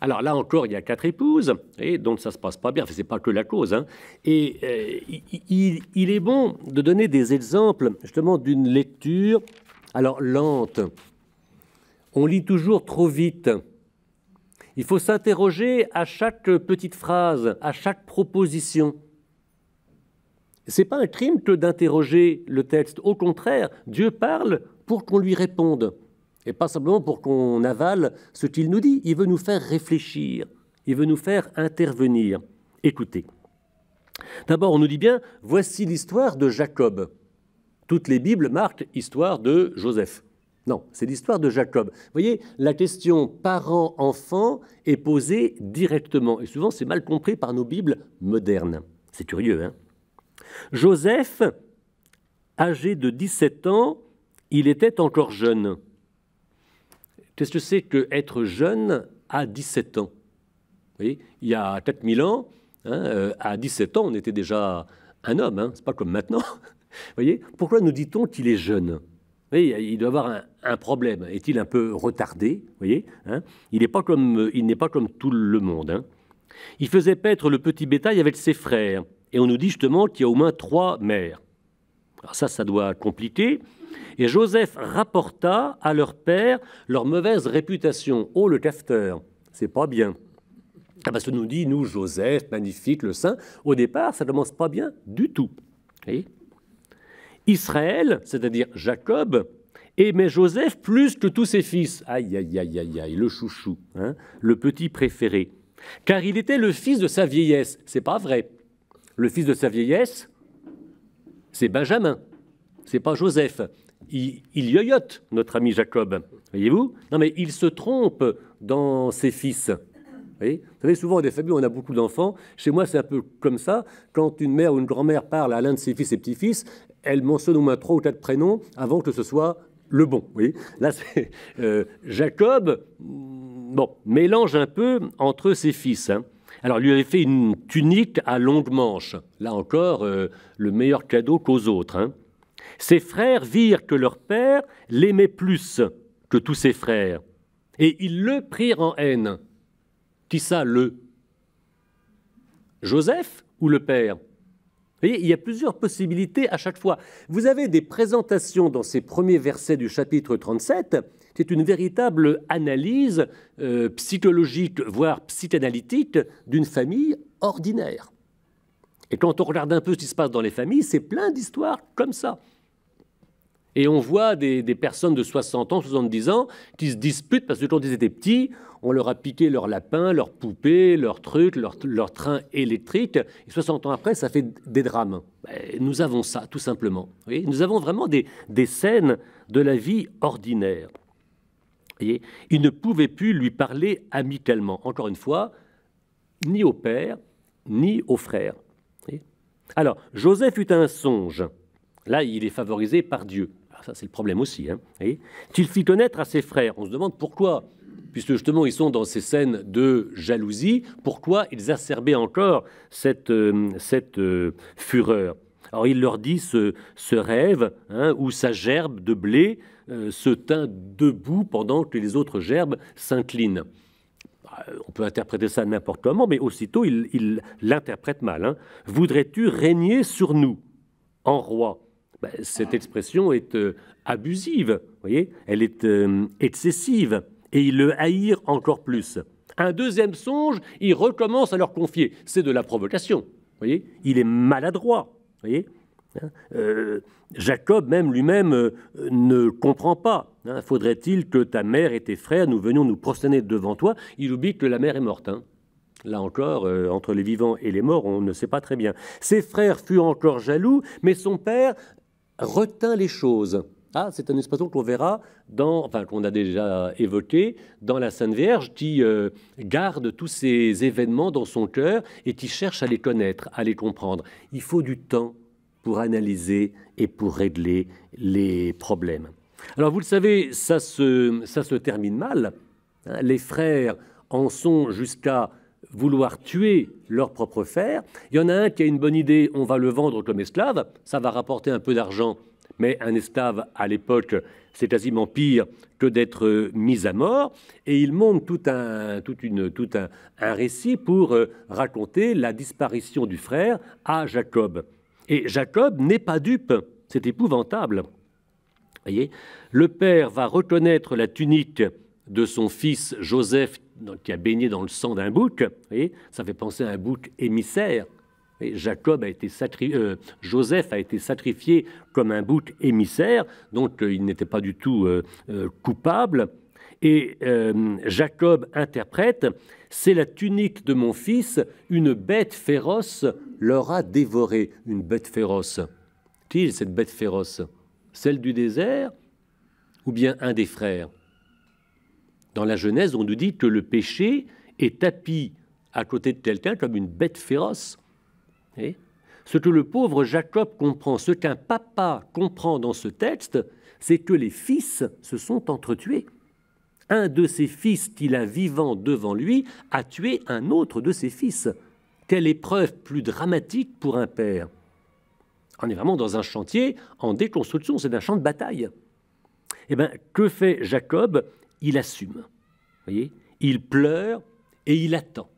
Alors là encore, il y a quatre épouses, et donc ça ne se passe pas bien. Ce n'est pas que la cause. Hein. Et euh, il, il, est bon de donner des exemples justement d'une lecture, alors lente. On lit toujours trop vite. Il faut s'interroger à chaque petite phrase, à chaque proposition n'est pas un crime que d'interroger le texte. Au contraire, Dieu parle pour qu'on lui réponde et pas simplement pour qu'on avale ce qu'il nous dit. Il veut nous faire réfléchir, il veut nous faire intervenir. Écoutez. D'abord, on nous dit bien, voici l'histoire de Jacob. Toutes les Bibles marquent histoire de Joseph. Non, c'est l'histoire de Jacob. Vous voyez, la question parent-enfant est posée directement, et souvent c'est mal compris par nos Bibles modernes. C'est curieux, hein Joseph, âgé de 17 ans, il était encore jeune. Qu'est-ce que c'est que être jeune à 17 ans il y a 4000 ans, hein, euh, à 17 ans, on était déjà un homme, hein, Ce n'est pas comme maintenant. voyez, pourquoi nous dit-on qu'il est jeune il doit avoir un, problème. Est-il un peu retardé voyez hein, Il n'est pas comme pas comme tout le monde. il faisait paître le petit bétail avec ses frères et on nous dit justement qu'il y a au moins trois mères. Alors ça, ça doit compliquer. Et Joseph rapporta à leur père leur mauvaise réputation. Oh, le capteur, c'est pas bien. Ah parce que nous dit, nous, Joseph, magnifique, le saint, au départ, ça ne commence pas bien du tout. Israël, c'est-à-dire Jacob, aimait Joseph plus que tous ses fils. Aïe, aïe, aïe, aïe, aïe, le chouchou, hein, le petit préféré. Car il était le fils de sa vieillesse. C'est pas vrai. Le fils de sa vieillesse, c'est Benjamin, c'est pas Joseph. Il, il yoyote, notre ami Jacob, voyez-vous Non, mais il se trompe dans ses fils. Vous, savez, souvent, des familles on a beaucoup d'enfants, chez moi, c'est un peu comme ça. Quand une mère ou une grand-mère parle à l'un de ses fils et petits-fils, elle mentionne au moins trois ou quatre prénoms avant que ce soit le bon. Euh, Jacob, bon, mélange un peu entre ses fils. Hein. Alors, lui avait fait une tunique à longues manches. Là encore, euh, le meilleur cadeau qu'aux autres. Hein. Ses frères virent que leur père l'aimait plus que tous ses frères. Et ils le prirent en haine. Qui ça, le Joseph ou le père vous voyez, il y a plusieurs possibilités à chaque fois. Vous avez des présentations dans ces premiers versets du chapitre 37 c'est une véritable analyse euh, psychologique, voire psychanalytique, d'une famille ordinaire. Et quand on regarde un peu ce qui se passe dans les familles, c'est plein d'histoires comme ça. Et on voit des, personnes de 60 ans, 70 ans, qui se disputent parce que quand ils étaient petits, on leur a piqué leur lapin, leur poupée, leur truc, leur, train électrique. Et 60 ans après, ça fait des drames. Ben, nous avons ça, tout simplement. nous avons vraiment des scènes de la vie ordinaire il ne pouvait plus lui parler amicalement, encore une fois, ni au père, ni au frère. Alors, Joseph eut un songe. Là, il est favorisé par Dieu. Ah, ça, c'est le problème aussi. Hein fit connaître à ses frères. On se demande pourquoi puisque justement ils sont dans ces scènes de jalousie, pourquoi ils acerbaient encore cette, euh, cette euh, fureur alors il leur dit ce, ce rêve hein, où sa gerbe de blé euh, se tint debout pendant que les autres gerbes s'inclinent. Bah, on peut interpréter ça n'importe comment, mais aussitôt il l'interprète mal. Hein. Voudrais-tu régner sur nous en roi bah, Cette expression est euh, abusive, voyez, elle est euh, excessive, et il le haïrent encore plus. Un deuxième songe, il recommence à leur confier. C'est de la provocation, voyez, il est maladroit voyez hein, euh, Jacob même lui-même euh, ne comprend pas. Hein. Faudrait-il que ta mère et tes frères, nous venions nous prosterner devant toi Il oublie que la mère est morte. Hein. Là encore, euh, entre les vivants et les morts, on ne sait pas très bien. Ses frères furent encore jaloux, mais son père retint les choses. Ah, c'est un expression qu'on verra dans, enfin qu'on a déjà évoqué dans la Sainte Vierge, qui euh, garde tous ces événements dans son cœur et qui cherche à les connaître, à les comprendre. Il faut du temps pour analyser et pour régler les problèmes. Alors vous le savez, ça se, ça se termine mal. Hein. Les frères en sont jusqu'à vouloir tuer leur propre frère. Il y en a un qui a une bonne idée, on va le vendre comme esclave, ça va rapporter un peu d'argent mais un esclave à l'époque, c'est quasiment pire que d'être euh, mis à mort. Et il monte tout un, récit pour euh, raconter la disparition du frère à Jacob. Et Jacob n'est pas dupe. C'est épouvantable. Voyez le père va reconnaître la tunique de son fils Joseph qui a baigné dans le sang d'un bouc. Voyez ça fait penser à un bouc émissaire Jacob a été sacrifié. Euh, Joseph a été sacrifié comme un bouc émissaire, donc euh, il n'était pas du tout euh, coupable. Et Jacob interprète C'est la tunique de mon fils, une bête féroce l'aura dévoré. Une bête féroce. Qui est cette bête féroce Celle du désert ou bien un des frères Dans la Genèse, on nous dit que le péché est tapi à côté de quelqu'un comme une bête féroce ce que le pauvre Jacob comprend, ce qu'un papa comprend dans ce texte, c'est que les fils se sont entretués. Un de ses fils qu'il a vivant devant lui a tué un autre de ses fils. Quelle épreuve plus dramatique pour un père On est vraiment dans un chantier en déconstruction, c'est un champ de bataille. Eh bien, que fait Jacob Il assume. Voyez Il pleure et il attend.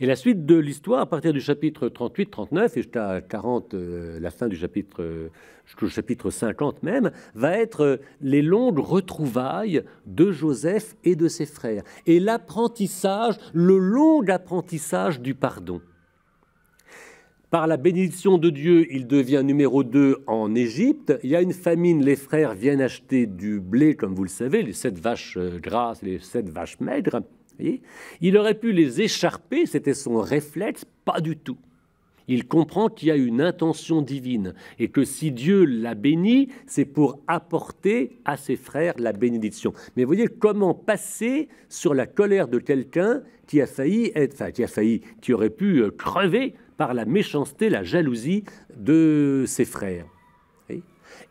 Et la suite de l'histoire, à partir du chapitre 38-39 et jusqu'à 40, euh, la fin du chapitre, euh, jusqu'au chapitre 50 même, va être euh, les longues retrouvailles de Joseph et de ses frères. Et l'apprentissage, le long apprentissage du pardon. Par la bénédiction de Dieu, il devient numéro 2 en Égypte. Il y a une famine, les frères viennent acheter du blé, comme vous le savez, les sept vaches grasses, les sept vaches maigres il aurait pu les écharper, c'était son réflexe, pas du tout. Il comprend qu'il y a une intention divine et que si Dieu l'a béni, c'est pour apporter à ses frères la bénédiction. Mais voyez comment passer sur la colère de quelqu'un qui a failli être, a failli, qui aurait pu euh, crever par la méchanceté, la jalousie de ses frères.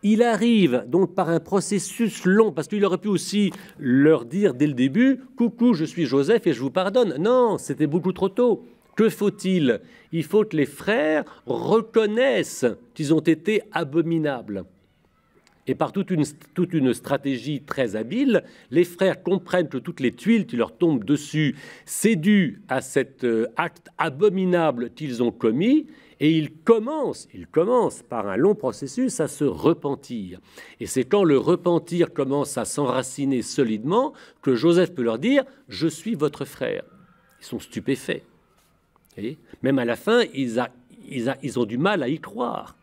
Il arrive donc par un processus long, parce qu'il aurait pu aussi leur dire dès le début, coucou, je suis Joseph et je vous pardonne. Non, c'était beaucoup trop tôt. Que faut-il Il faut que les frères reconnaissent qu'ils ont été abominables. Et par toute une, toute une, stratégie très habile, les frères comprennent que toutes les tuiles qui leur tombent dessus, c'est dû à cet euh, acte abominable qu'ils ont commis, et il commence, il commence par un long processus à se repentir. Et c'est quand le repentir commence à s'enraciner solidement que Joseph peut leur dire Je suis votre frère. Ils sont stupéfaits. Vous Même à la fin, ils, ont du mal à y croire.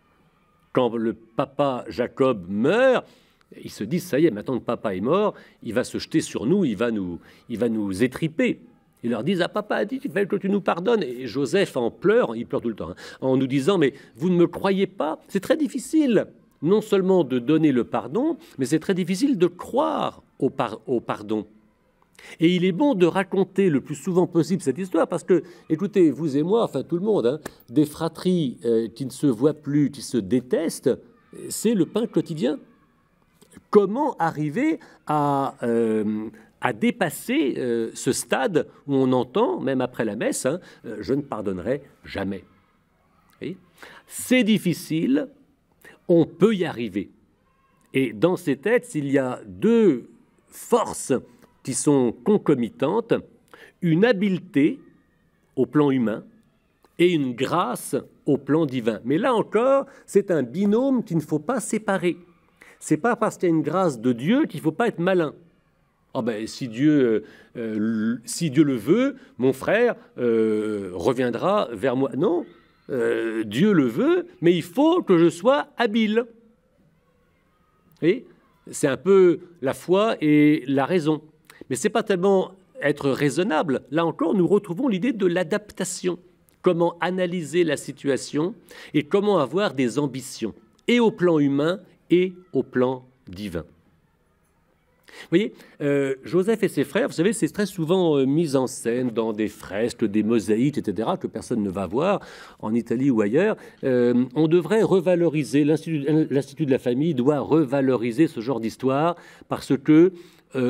Quand le papa Jacob meurt, ils se disent ça y est, maintenant que papa est mort, il va se jeter sur nous, il va nous, il va nous étriper. Ils leur disent, ah papa a dit fallait que tu nous pardonnes. Et Joseph en pleure, il pleure tout le temps, hein, en nous disant, mais vous ne me croyez pas C'est très difficile, non seulement de donner le pardon, mais c'est très difficile de croire au, pardon. Et il est bon de raconter le plus souvent possible cette histoire parce que, écoutez, vous et moi, enfin tout le monde, hein, des fratries euh, qui ne se voient plus, qui se détestent, c'est le pain quotidien. Comment arriver à, euh, à dépasser euh, ce stade où on entend, même après la messe, hein, euh, je ne pardonnerai jamais. C'est difficile, on peut y arriver. Et dans ces textes, il y a deux forces qui sont concomitantes, une habileté au plan humain et une grâce au plan divin. Mais là encore, c'est un binôme qu'il ne faut pas séparer. C'est pas parce qu'il y a une grâce de Dieu qu'il ne faut pas être malin. Ah ben, si Dieu, euh, euh, si Dieu le veut, mon frère euh, reviendra vers moi. Non, Dieu le veut, mais il faut que je sois habile. Et c'est un peu la foi et la raison. Mais ce n'est pas tellement être raisonnable. Là encore, nous retrouvons l'idée de l'adaptation. Comment analyser la situation et comment avoir des ambitions, et au plan humain et au plan divin. Vous voyez, euh, Joseph et ses frères, vous savez, c'est très souvent euh, mis en scène dans des fresques, des mosaïques, etc., que personne ne va voir en Italie ou ailleurs. Euh, on devrait revaloriser, l'Institut de la famille doit revaloriser ce genre d'histoire parce que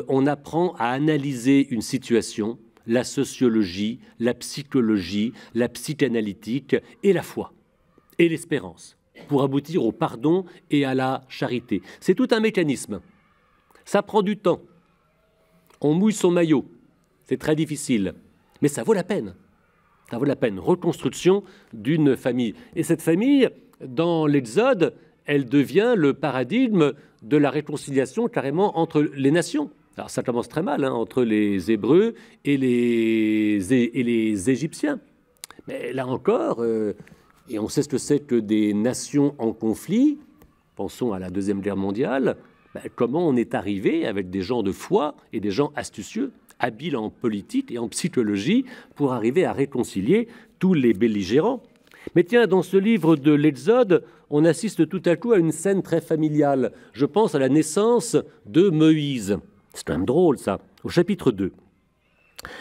on apprend à analyser une situation, la sociologie, la psychologie, la psychanalytique et la foi et l'espérance pour aboutir au pardon et à la charité. C'est tout un mécanisme. Ça prend du temps. On mouille son maillot. C'est très difficile. Mais ça vaut la peine. Ça vaut la peine. Reconstruction d'une famille. Et cette famille, dans l'Exode, elle devient le paradigme de la réconciliation carrément entre les nations. Alors ça commence très mal hein, entre les Hébreux et les, et les Égyptiens. Mais là encore, euh, et on sait ce que c'est que des nations en conflit, pensons à la Deuxième Guerre mondiale, bah, comment on est arrivé avec des gens de foi et des gens astucieux, habiles en politique et en psychologie, pour arriver à réconcilier tous les belligérants. Mais tiens, dans ce livre de l'Exode, on assiste tout à coup à une scène très familiale. Je pense à la naissance de Moïse. C'est quand même drôle ça. Au chapitre 2.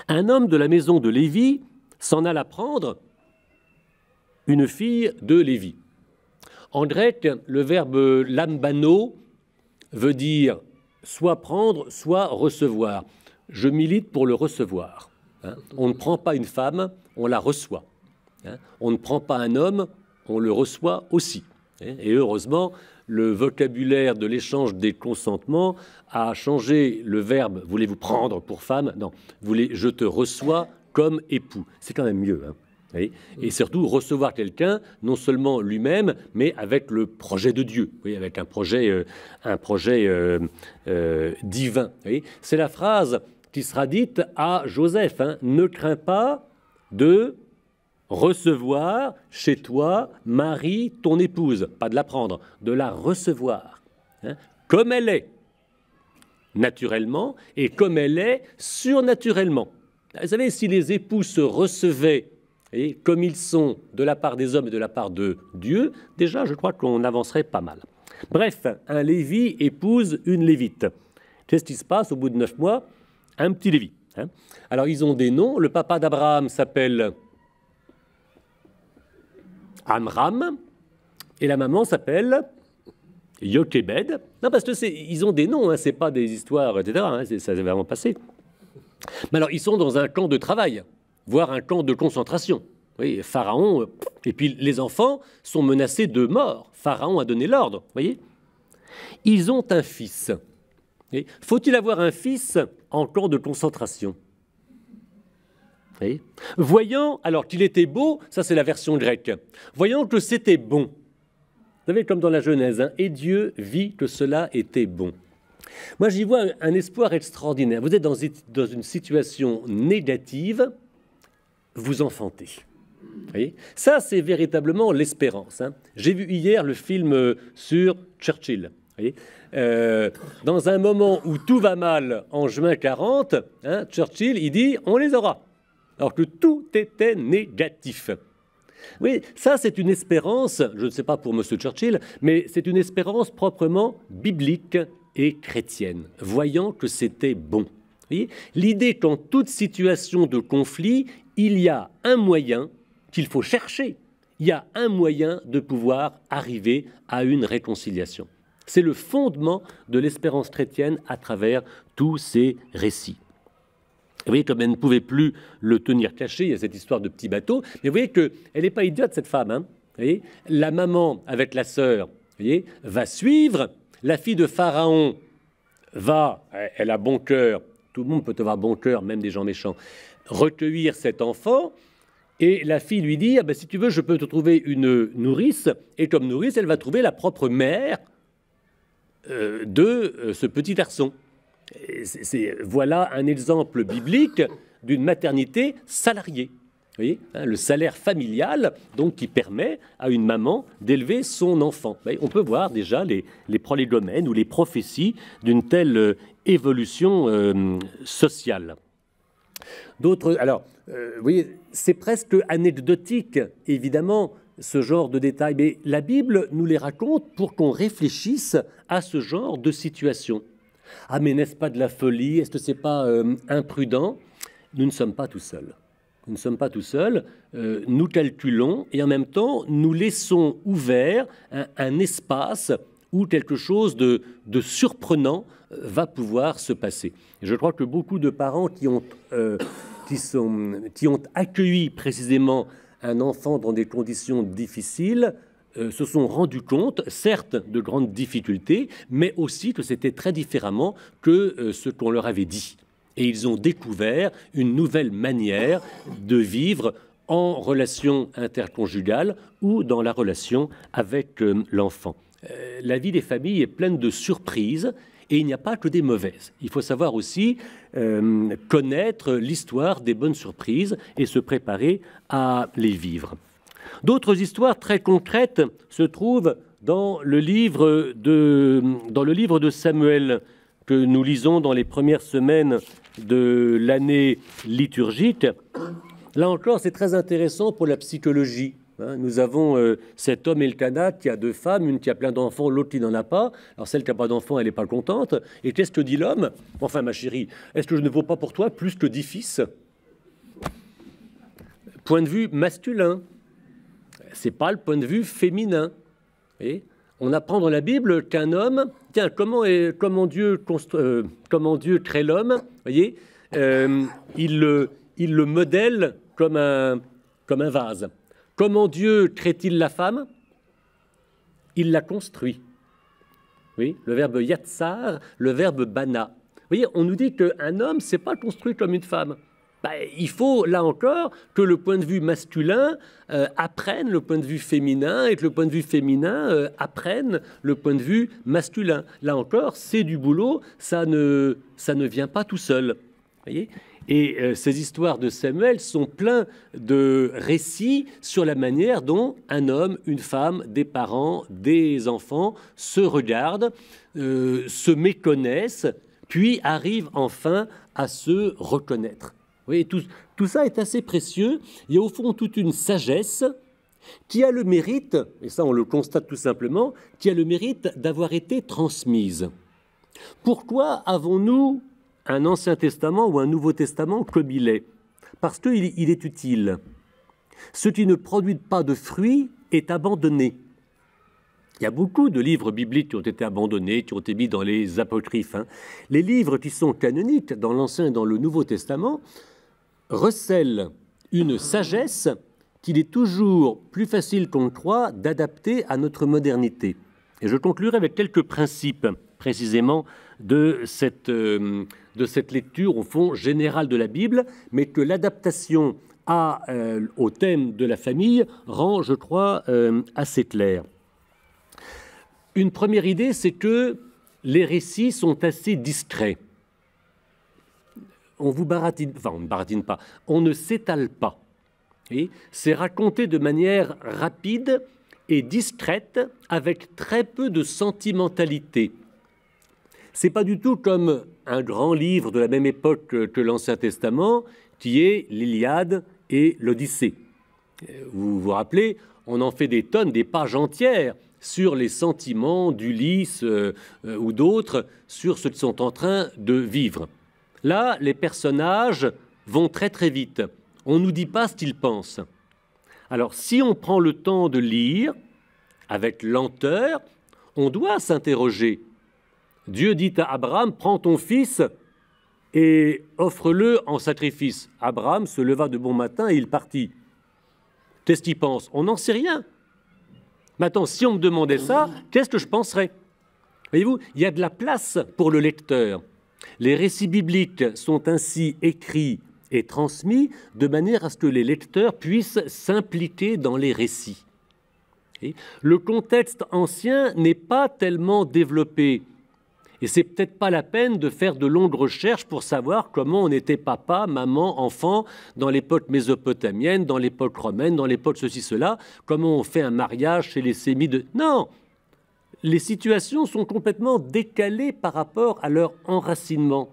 Un homme de la maison de Lévi s'en alla prendre une fille de Lévi. En grec, le verbe lambano veut dire soit prendre, soit recevoir. Je milite pour le recevoir. Hein. On ne prend pas une femme, on la reçoit. Hein. On ne prend pas un homme, on le reçoit aussi. Hein. Et heureusement, le vocabulaire de l'échange des consentements a changé le verbe voulez-vous prendre pour femme Non, voulez je te reçois comme époux. C'est quand même mieux. Et, surtout recevoir quelqu'un, non seulement lui-même, mais avec le projet de Dieu, oui, avec un projet, euh, un projet euh, euh, divin. C'est la phrase qui sera dite à Joseph hein. Ne crains pas de recevoir chez toi Marie, ton épouse, pas de la prendre, de la recevoir, hein. comme elle est, naturellement, et comme elle est surnaturellement. Vous savez, si les époux se recevaient et comme ils sont de la part des hommes et de la part de Dieu, déjà, je crois qu'on avancerait pas mal. Bref, un Lévi épouse une Lévite. Qu'est-ce qui se passe au bout de neuf mois Un petit Lévi. Hein. Alors, ils ont des noms. Le papa d'Abraham s'appelle Amram et la maman s'appelle Yokebed. Non, parce que ils ont des noms, hein, Ce n'est pas des histoires, etc. Hein, ça s'est vraiment passé. Mais alors, ils sont dans un camp de travail voire un camp de concentration. Oui, Pharaon, euh, et puis les enfants sont menacés de mort. Pharaon a donné l'ordre, vous voyez. Ils ont un fils. Faut-il avoir un fils en camp de concentration Voyant, alors qu'il était beau, ça c'est la version grecque, voyant que c'était bon. Vous savez, comme dans la Genèse, hein, et Dieu vit que cela était bon. Moi, j'y vois un espoir extraordinaire. Vous êtes dans une situation négative, vous enfanter. Ça, c'est véritablement l'espérance. Hein. J'ai vu hier le film euh, sur Churchill. Euh, dans un moment où tout va mal en juin 40, hein, Churchill, il dit on les aura. Alors que tout était négatif. Oui, ça c'est une espérance, je ne sais pas pour M. Churchill, mais c'est une espérance proprement biblique et chrétienne, voyant que c'était bon. L'idée qu'en toute situation de conflit, il y a un moyen qu'il faut chercher, il y a un moyen de pouvoir arriver à une réconciliation. C'est le fondement de l'espérance chrétienne à travers tous ces récits. vous voyez, comme elle ne pouvait plus le tenir caché, il y a cette histoire de petit bateau, mais vous voyez qu'elle n'est pas idiote, cette femme. Hein. la maman avec la sœur va suivre, la fille de Pharaon va, elle a bon cœur, tout le monde peut avoir bon cœur, même des gens méchants, recueillir cet enfant. Et la fille lui dit ah ben, Si tu veux, je peux te trouver une nourrice. Et comme nourrice, elle va trouver la propre mère euh, de euh, ce petit garçon. C'est, voilà un exemple biblique d'une maternité salariée. Hein, le salaire familial, donc qui permet à une maman d'élever son enfant. on peut voir déjà les, les prolégomènes ou les prophéties d'une telle euh, évolution sociale. D'autres, alors, euh, vous voyez, c'est presque anecdotique, évidemment, ce genre de détails, mais la Bible nous les raconte pour qu'on réfléchisse à ce genre de situation. Ah, mais n'est-ce pas de la folie Est-ce que c'est pas euh, imprudent Nous ne sommes pas tout seuls. Nous ne sommes pas tout seuls. Euh, nous calculons et en même temps, nous laissons ouvert un, espace ou quelque chose de surprenant va pouvoir se passer. Je crois que beaucoup de parents qui ont, euh, qui ont accueilli précisément un enfant dans des conditions difficiles euh, se sont rendus compte, certes, de grandes difficultés, mais aussi que c'était très différemment que euh, ce qu'on leur avait dit. Et ils ont découvert une nouvelle manière de vivre en relation interconjugale ou dans la relation avec l'enfant. la vie des familles est pleine de surprises et il n'y a pas que des mauvaises. Il faut savoir aussi euh, connaître l'histoire des bonnes surprises et se préparer à les vivre. D'autres histoires très concrètes se trouvent dans le livre de, dans le livre de Samuel que nous lisons dans les premières semaines de l'année liturgique. Là encore, c'est très intéressant pour la psychologie. Hein, nous avons euh, cet homme et le canard qui a deux femmes, une qui a plein d'enfants, l'autre qui n'en a pas. Alors celle qui n'a pas d'enfants, elle n'est pas contente. Et qu'est-ce que dit l'homme Enfin, ma chérie, est-ce que je ne vaux pas pour toi plus que dix fils Point de vue masculin. C'est pas le point de vue féminin. Et on apprend dans la Bible qu'un homme, tiens, comment, est, comment, Dieu, euh, comment Dieu crée l'homme Voyez, euh, il, le, il le modèle comme un, comme un vase. Comment Dieu crée-t-il la femme Il la construit. Oui, le verbe yatsar, le verbe bana. Vous voyez, on nous dit qu'un homme, c'est pas construit comme une femme. Ben, il faut, là encore, que le point de vue masculin euh, apprenne le point de vue féminin et que le point de vue féminin euh, apprenne le point de vue masculin. Là encore, c'est du boulot, ça ne, ça ne vient pas tout seul. Vous voyez et euh, ces histoires de Samuel sont pleins de récits sur la manière dont un homme, une femme, des parents, des enfants se regardent, euh, se méconnaissent, puis arrivent enfin à se reconnaître. Vous tout, tout ça est assez précieux. Il y a au fond toute une sagesse qui a le mérite, et ça on le constate tout simplement, qui a le mérite d'avoir été transmise. Pourquoi avons-nous un Ancien Testament ou un Nouveau Testament comme il est, parce qu'il il est utile. Ce qui ne produit pas de fruits est abandonné. Il y a beaucoup de livres bibliques qui ont été abandonnés, qui ont été mis dans les apocryphes. Hein. Les livres qui sont canoniques dans l'Ancien et dans le Nouveau Testament recèlent une sagesse qu'il est toujours plus facile qu'on le croit d'adapter à notre modernité. Et je conclurai avec quelques principes précisément de cette, euh, de cette lecture, au fond, général de la Bible, mais que l'adaptation à, euh, au thème de la famille rend, je crois, euh, assez clair. Une première idée, c'est que les récits sont assez discrets. On vous baratine, on ne pas, on ne s'étale pas. C'est raconté de manière rapide et discrète, avec très peu de sentimentalité. C'est pas du tout comme un grand livre de la même époque que, l'Ancien Testament, qui est l'Iliade et l'Odyssée. Vous vous rappelez, on en fait des tonnes, des pages entières sur les sentiments d'Ulysse euh, euh, ou d'autres, sur ce qu'ils sont en train de vivre. Là, les personnages vont très très vite. On ne nous dit pas ce qu'ils pensent. Alors si on prend le temps de lire, avec lenteur, on doit s'interroger. Dieu dit à Abraham, prends ton fils et offre-le en sacrifice. Abraham se leva de bon matin et il partit. Qu'est-ce qu'il pense On n'en sait rien. Maintenant, si on me demandait ça, qu'est-ce que je penserais Voyez-vous, il y a de la place pour le lecteur. Les récits bibliques sont ainsi écrits et transmis de manière à ce que les lecteurs puissent s'impliquer dans les récits. Le contexte ancien n'est pas tellement développé. Et c'est peut-être pas la peine de faire de longues recherches pour savoir comment on était papa, maman, enfant dans l'époque mésopotamienne, dans l'époque romaine, dans l'époque ceci, cela, comment on fait un mariage chez les Sémites. Non Les situations sont complètement décalées par rapport à leur enracinement.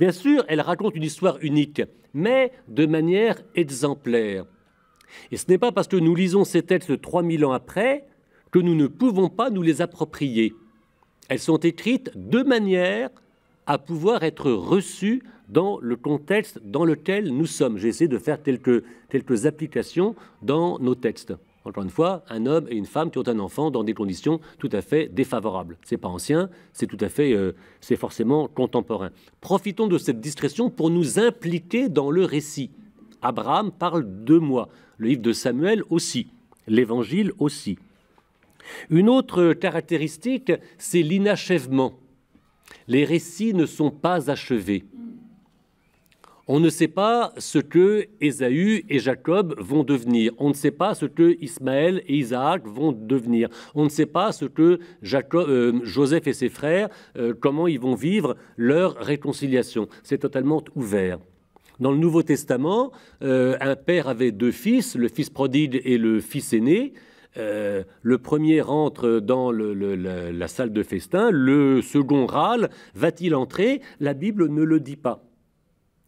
Bien sûr, elles racontent une histoire unique, mais de manière exemplaire. Et ce n'est pas parce que nous lisons ces textes 3000 ans après que nous ne pouvons pas nous les approprier elles sont écrites de manière à pouvoir être reçues dans le contexte dans lequel nous sommes. J'essaie de faire quelques, quelques applications dans nos textes. Encore une fois, un homme et une femme qui ont un enfant dans des conditions tout à fait défavorables. C'est pas ancien, c'est tout à fait, euh, c'est forcément contemporain. Profitons de cette discrétion pour nous impliquer dans le récit. Abraham parle de moi, le livre de Samuel aussi, l'Évangile aussi. Une autre caractéristique, c'est l'inachèvement. Les récits ne sont pas achevés. On ne sait pas ce que Ésaü et Jacob vont devenir. On ne sait pas ce que Ismaël et Isaac vont devenir. On ne sait pas ce que euh, Joseph et ses frères, euh, comment ils vont vivre leur réconciliation. C'est totalement ouvert. Dans le Nouveau Testament, euh, un père avait deux fils, le fils prodigue et le fils aîné. Euh, le premier rentre dans la, salle de festin, le second râle, va-t-il entrer La Bible ne le dit pas.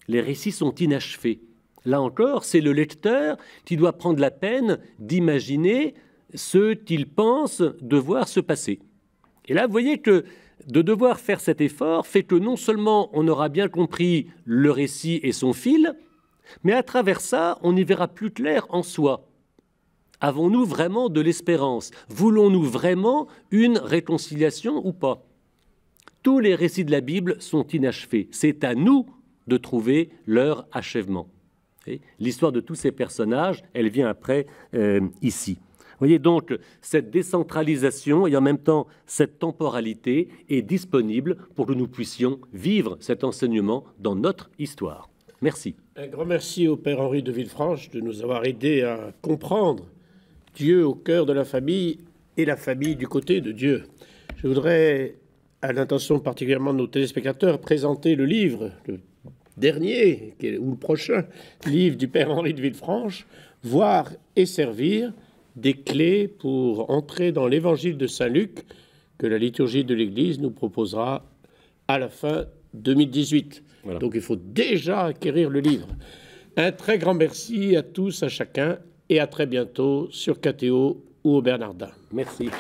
Les récits sont inachevés. Là encore, c'est le lecteur qui doit prendre la peine d'imaginer ce qu'il pense devoir se passer. Et là, vous voyez que de devoir faire cet effort fait que non seulement on aura bien compris le récit et son fil, mais à travers ça, on y verra plus clair en soi. Avons-nous vraiment de l'espérance Voulons-nous vraiment une réconciliation ou pas Tous les récits de la Bible sont inachevés. C'est à nous de trouver leur achèvement. L'histoire de tous ces personnages, elle vient après euh, ici. Vous voyez donc cette décentralisation et en même temps cette temporalité est disponible pour que nous puissions vivre cet enseignement dans notre histoire. Merci. Un grand merci au Père Henri de Villefranche de nous avoir aidé à comprendre Dieu au cœur de la famille et la famille du côté de Dieu. Je voudrais, à l'intention particulièrement de nos téléspectateurs, présenter le livre, le dernier ou le prochain livre du Père Henri de Villefranche, Voir et servir, des clés pour entrer dans l'évangile de Saint-Luc que la liturgie de l'Église nous proposera à la fin 2018. Donc il faut déjà acquérir le livre. Un très grand merci à tous, à chacun, et à très bientôt sur KTO ou au Bernardin. Merci.